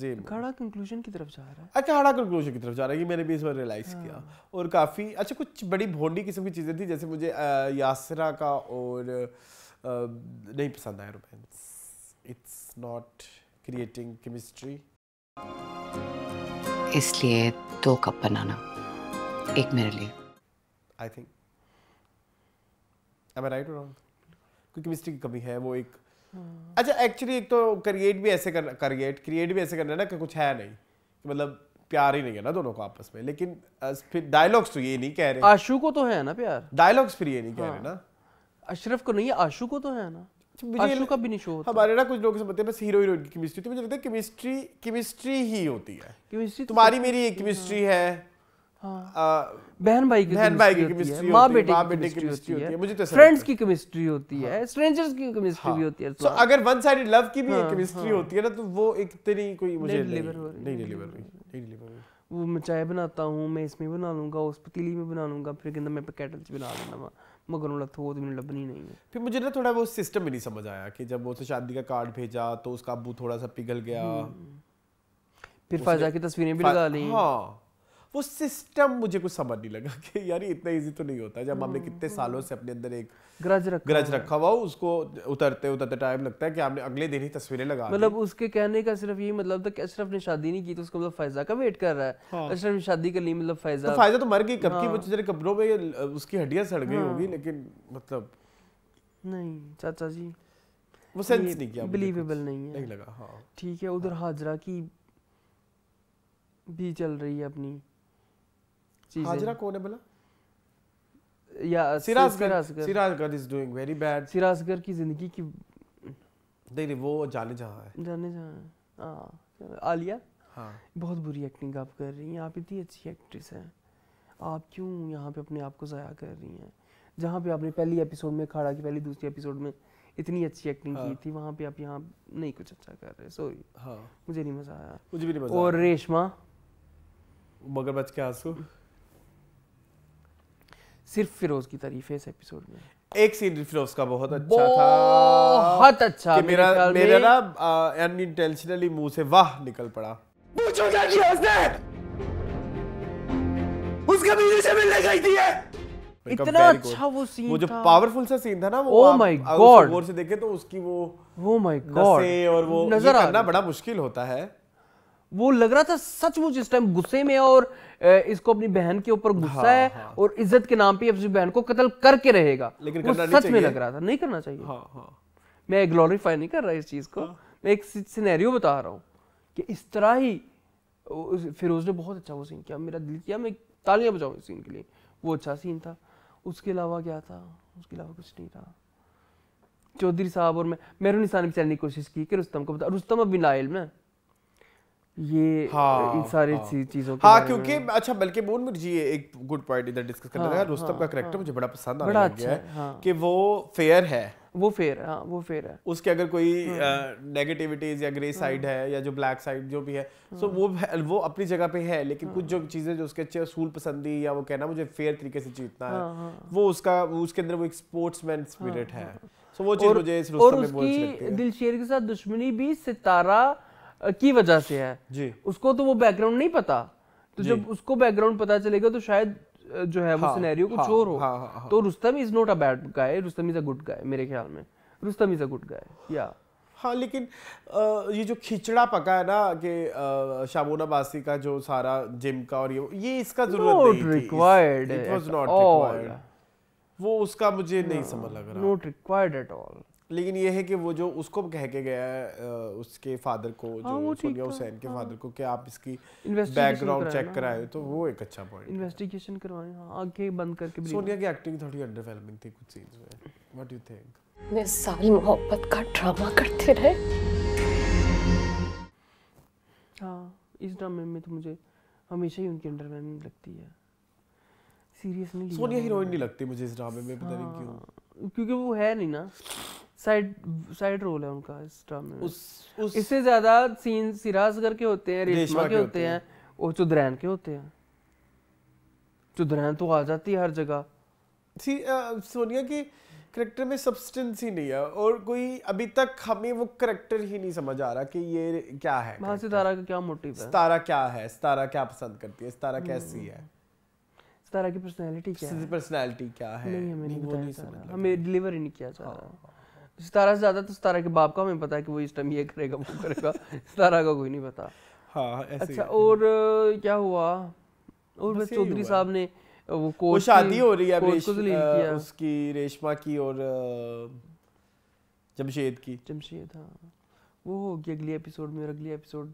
ji conclusion तो की तरफ जा रहा है कंक्लूजन अच्छा, की तरफ जा रहा है ये मैंने भी इस बार रियलाइज हाँ। किया और काफ़ी अच्छा कुछ बड़ी भोंडी किस्म की चीज़ें थी जैसे मुझे यासरा का और नहीं पसंद आया romance it's not creating chemistry इसलिए दो कप बनाना एक मेरे लिए आई थिंक आई राइट क्योंकि केमिस्ट्री की कमी है वो एक अच्छा एक्चुअली एक तो क्रिएट भी ऐसे करना क्रिएट क्रिएट भी ऐसे करना है ना कि कुछ है नहीं कि मतलब प्यार ही नहीं है ना दोनों को आपस में लेकिन फिर डायलॉग्स तो ये नहीं कह रहे आशू को तो है ना प्यार डायलॉग्स फिर ये नहीं कह रहे हाँ। ना अशरफ को नहीं है आशू को तो है ना अच्छा, का भी नहीं शो हमारे ना कुछ लोग समझते हैं बस हीरो हीरोइन की केमिस्ट्री तो मुझे लगता है केमिस्ट्री केमिस्ट्री ही होती है केमिस्ट्री तो तुम्हारी मेरी एक केमिस्ट्री हाँ। है हाँ। बहन भाई की बहन भाई की केमिस्ट्री माँ बेटे माँ बेटे की केमिस्ट्री होती है मुझे तो फ्रेंड्स की केमिस्ट्री होती है स्ट्रेंजर्स हाँ। की केमिस्ट्री भी हाँ। होती है सो अगर वन साइडेड लव की भी केमिस्ट्री होती है ना तो वो एक इतनी कोई मुझे नहीं डिलीवर हुई नहीं डिलीवर हुई वो मैं चाय बनाता हूँ मैं इसमें बना लूंगा उस पतीली में बना लूंगा फिर कहता मैं कैटल च बना वहाँ मगर उन्हें थोड़ी मैंने लबनी नहीं है फिर मुझे ना थोड़ा वो सिस्टम भी नहीं समझ आया कि जब वो शादी का कार्ड भेजा तो उसका अबू थोड़ा सा पिघल गया हम्म। फिर फायदा की तस्वीरें भी लगा ली हाँ वो सिस्टम मुझे कुछ समझ नहीं लगा कि यार इतना इजी तो नहीं होता जब हमने हम्म, कितने हम्म। सालों से अपने अंदर एक ग्रज रखा ग्रज रखा हुआ उसको उतरते उतरते टाइम लगता है कि आपने अगले दिन ही तस्वीरें लगा मतलब उसके कहने का सिर्फ यही मतलब था कि अशरफ ने शादी नहीं की तो उसको मतलब फैजा का वेट कर रहा है हाँ। अशरफ ने शादी कर ली मतलब फैजा तो फैजा तो मर गई कब की वो हाँ। तेरे कब्रों में उसकी हड्डियां सड़ गई हाँ। होगी लेकिन मतलब नहीं चाचा जी वो सेंस नहीं किया बिलीवेबल नहीं है नहीं लगा हाँ ठीक है उधर हाँ। हाजरा की भी चल रही है अपनी चीजें हाजरा कौन है भला या सिराजगर सिराजगर इज डूइंग वेरी बैड सिराजगर की जिंदगी की वो जाने है जाने है हाँ। आलिया हाँ। बहुत बुरी एक्टिंग आप कर रही हैं आप इतनी अच्छी एक्ट्रेस हैं आप क्यों यहाँ पे अपने आप को ज़ाया कर रही हैं जहाँ पे आपने पहली एपिसोड में खड़ा की पहली दूसरी एपिसोड में इतनी अच्छी एक्टिंग हाँ। की थी वहाँ पे आप यहाँ नहीं कुछ अच्छा कर रहे सॉरी हाँ मुझे नहीं मज़ा आया मुझे भी नहीं मजा और रेशमा मगरमच्छ के आंसू सिर्फ फिरोज की तारीफ है इस एपिसोड में एक सीन फिरोज का बहुत अच्छा बहुत था बहुत अच्छा कि मेरा मेरा ना अनइंटेंशनली मुंह से वाह निकल पड़ा पूछो क्या किया उसने उसका बीवी से मिलने गई थी इतना अच्छा वो सीन वो जो पावरफुल सा सीन था ना वो oh गॉड God. से देखे तो उसकी वो oh my God. और वो नजर आना बड़ा मुश्किल होता है वो लग रहा था सचमुच इस टाइम गुस्से में और इसको अपनी बहन के ऊपर गुस्सा हाँ, है हाँ। और इज्जत के नाम पे अपनी बहन को कत्ल करके रहेगा लेकिन वो सच में लग रहा था नहीं करना चाहिए हाँ, हाँ। मैं ग्लोरीफाई नहीं कर रहा इस चीज को हाँ। मैं एक सिनेरियो बता रहा हूँ कि इस तरह ही फिरोज ने बहुत अच्छा वो सीन किया मेरा दिल किया मैं तालियां बजाऊ इस सीन के लिए वो अच्छा सीन था उसके अलावा क्या था उसके अलावा कुछ नहीं था चौधरी साहब और मैं मेहरू निसानी ने कोशिश की कि रुस्तम को बता रुस्तम अब बिना में ये हाँ, इन सारी हाँ, चीजों हाँ क्योंकि अच्छा बल्कि एक गुड पॉइंट इधर डिस्कस करने लगा हाँ, हाँ का करेक्टर हाँ। मुझे बड़ा पसंद अच्छा है हाँ। कि वो फेयर है वो फेयर वो फेयर है उसके अगर कोई नेगेटिविटीज या ग्रे साइड है या जो ब्लैक साइड जो भी है सो वो वो अपनी जगह पे है लेकिन कुछ जो चीज़ें जो उसके अच्छे असूल पसंदी या वो कहना मुझे फेयर तरीके से जीतना है वो उसका उसके अंदर वो एक स्पोर्ट्समैन स्पिरिट है सो वो चीज़ मुझे इस और उसकी दिलशेर के साथ दुश्मनी भी सितारा की वजह से है जी उसको तो वो बैकग्राउंड नहीं पता तो जब उसको बैकग्राउंड पता चलेगा तो शायद जो है वो सिनेरियो हाँ, कुछ हाँ, और हो हाँ, तो Rustam is not a bad guy Rustam is a good guy मेरे ख्याल में Rustam is a good guy या हाँ लेकिन आ, ये जो खिचड़ा पका है ना कि शाबोना बासी का जो सारा जिम का और ये ये इसका जरूरत नहीं required it was not required वो उसका मुझे नहीं समझ लग रहा नॉट रिक्वायर्ड एट ऑल लेकिन ये है कि वो जो उसको कह के गया है उसके फादर को हाँ, जो सोनिया हुसैन के हाँ। फादर को कि आप इसकी बैकग्राउंड चेक कराए तो वो एक अच्छा पॉइंट इन्वेस्टिगेशन करवाएं हाँ आगे बंद करके सोनिया की एक्टिंग थोड़ी अंडरवेलमिंग थी कुछ सीन्स में व्हाट यू थिंक मैं सारी मोहब्बत का ड्रामा करते रहे हाँ इस ड्रामे में तो मुझे हमेशा ही उनकी अंडरवेलमिंग लगती है सीरियस नहीं सोनिया हीरोइन नहीं लगती मुझे इस ड्रामे में पता नहीं हाँ, क्यों क्योंकि वो है नहीं ना साइड साइड रोल है उनका इस ड्रामे में उस, उस इससे ज्यादा सीन सिराजगर के होते हैं रेशमा के, होते हैं और चुद्रैन के होते हैं चुद्रैन तो आ जाती है हर जगह सी uh, सोनिया की करेक्टर में सब्सटेंस ही नहीं है और कोई अभी तक हमें वो करेक्टर ही नहीं समझ आ रहा कि ये क्या है वहां से तारा का क्या मोटिव है तारा क्या है तारा क्या पसंद करती है तारा हम्म। कैसी है तारा की पर्सनालिटी क्या है पर्सनालिटी क्या है नहीं हमें नहीं, नहीं, नहीं समझ हमें डिलीवर ही नहीं किया जा रहा हाँ। सितारा से ज़्यादा तो सितारा के बाप का हमें पता है कि वो इस टाइम ये करेगा वो करेगा सितारा का कोई नहीं पता हाँ, हाँ ऐसे अच्छा और क्या हुआ और बस चौधरी साहब ने वो को शादी हो रही है रेश, तो किया। उसकी रेशमा की और जमशेद की जमशेद हाँ वो हो गया अगले एपिसोड में और अगले एपिसोड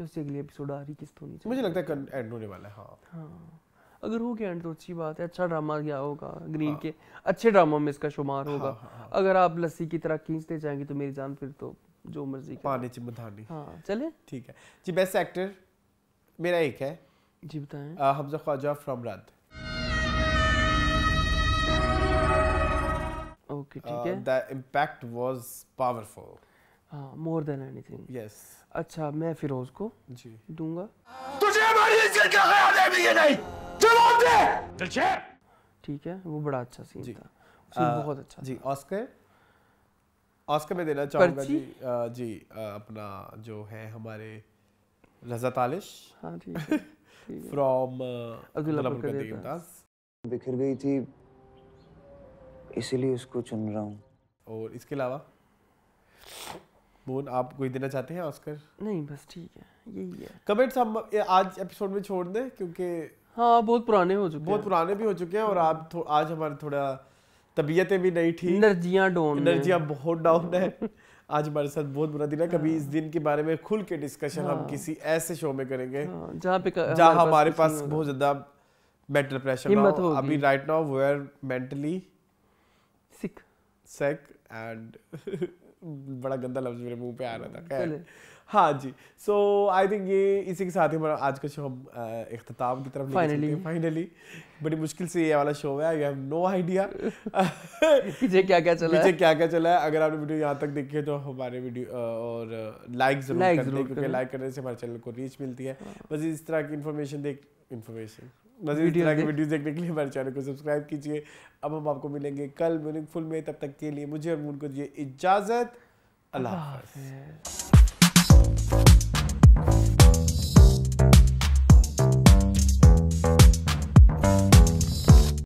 या उससे अगले एपिसोड आ रही किस्त होनी चाहिए मुझे लगता है एंड होने वाला है हाँ हाँ अगर हो गया तो अच्छी बात है अच्छा ड्रामा गया होगा ग्रीन हाँ। के अच्छे ड्रामा में इसका शुमार हाँ, होगा हाँ, हाँ, अगर आप लस्सी की तरह खींचते जाएंगे तो मेरी जान फिर तो जो मर्जी पानी हाँ चले ठीक है जी बेस्ट एक्टर मेरा एक है जी बताएं हमजा ख्वाजा फ्रॉम रात ओके ठीक है द इम्पैक्ट वाज पावरफुल हाँ मोर देन एनीथिंग यस अच्छा मैं फिरोज को जी दूंगा तुझे हमारी इज्जत का ख्याल है भी ये नहीं चलो जे चल छे ठीक है वो बड़ा अच्छा सीन था सीन बहुत अच्छा जी ऑस्कर ऑस्कर में देना चाहूंगा जी जी अपना जो है हमारे रजा तालिश हां ठीक फ्रॉम बिखर गई थी इसीलिए उसको चुन रहा हूँ और इसके अलावा बोन आप कोई देना चाहते हैं ऑस्कर नहीं बस ठीक है यही है कमेंट्स हम आज एपिसोड में छोड़ दें क्योंकि हाँ बहुत पुराने हो चुके बहुत पुराने भी हो चुके हैं और आप आज हमारे थोड़ा तबीयतें भी नहीं ठीक एनर्जियाँ डाउन एनर्जियाँ बहुत डाउन है आज हमारे साथ बहुत बुरा दिन है कभी हाँ। इस दिन के बारे में खुल के डिस्कशन हाँ। हम किसी ऐसे शो में करेंगे हाँ। जहाँ पे जहाँ हमारे पास बहुत ज्यादा मेंटल प्रेशर हो अभी right now we are mentally sick सेक एंड बड़ा गंदा लफ्ज मेरे मुंह पे आ रहा था खैर हाँ जी सो आई थिंक ये इसी के साथ ही हमारा आज का शो हम अख्ताम की तरफ फाइनली फाइनली बड़ी मुश्किल से ये वाला शो है आई हैव नो आइडिया पीछे क्या क्या चला पीछे क्या क्या चला है अगर आपने वीडियो यहाँ तक देखी है तो हमारे वीडियो और लाइक जरूर लाइक कर दें क्योंकि लाइक करने से हमारे चैनल को रीच मिलती है हाँ। बस इस तरह की इन्फॉर्मेशन देख इन्फॉर्मेशन मजीद इस तरह की वीडियो देखने के लिए हमारे चैनल को सब्सक्राइब कीजिए अब हम आपको मिलेंगे कल मीनिंगफुल में तब तक के लिए मुझे और मून को दिए इजाज़त अल्लाह हाफिज़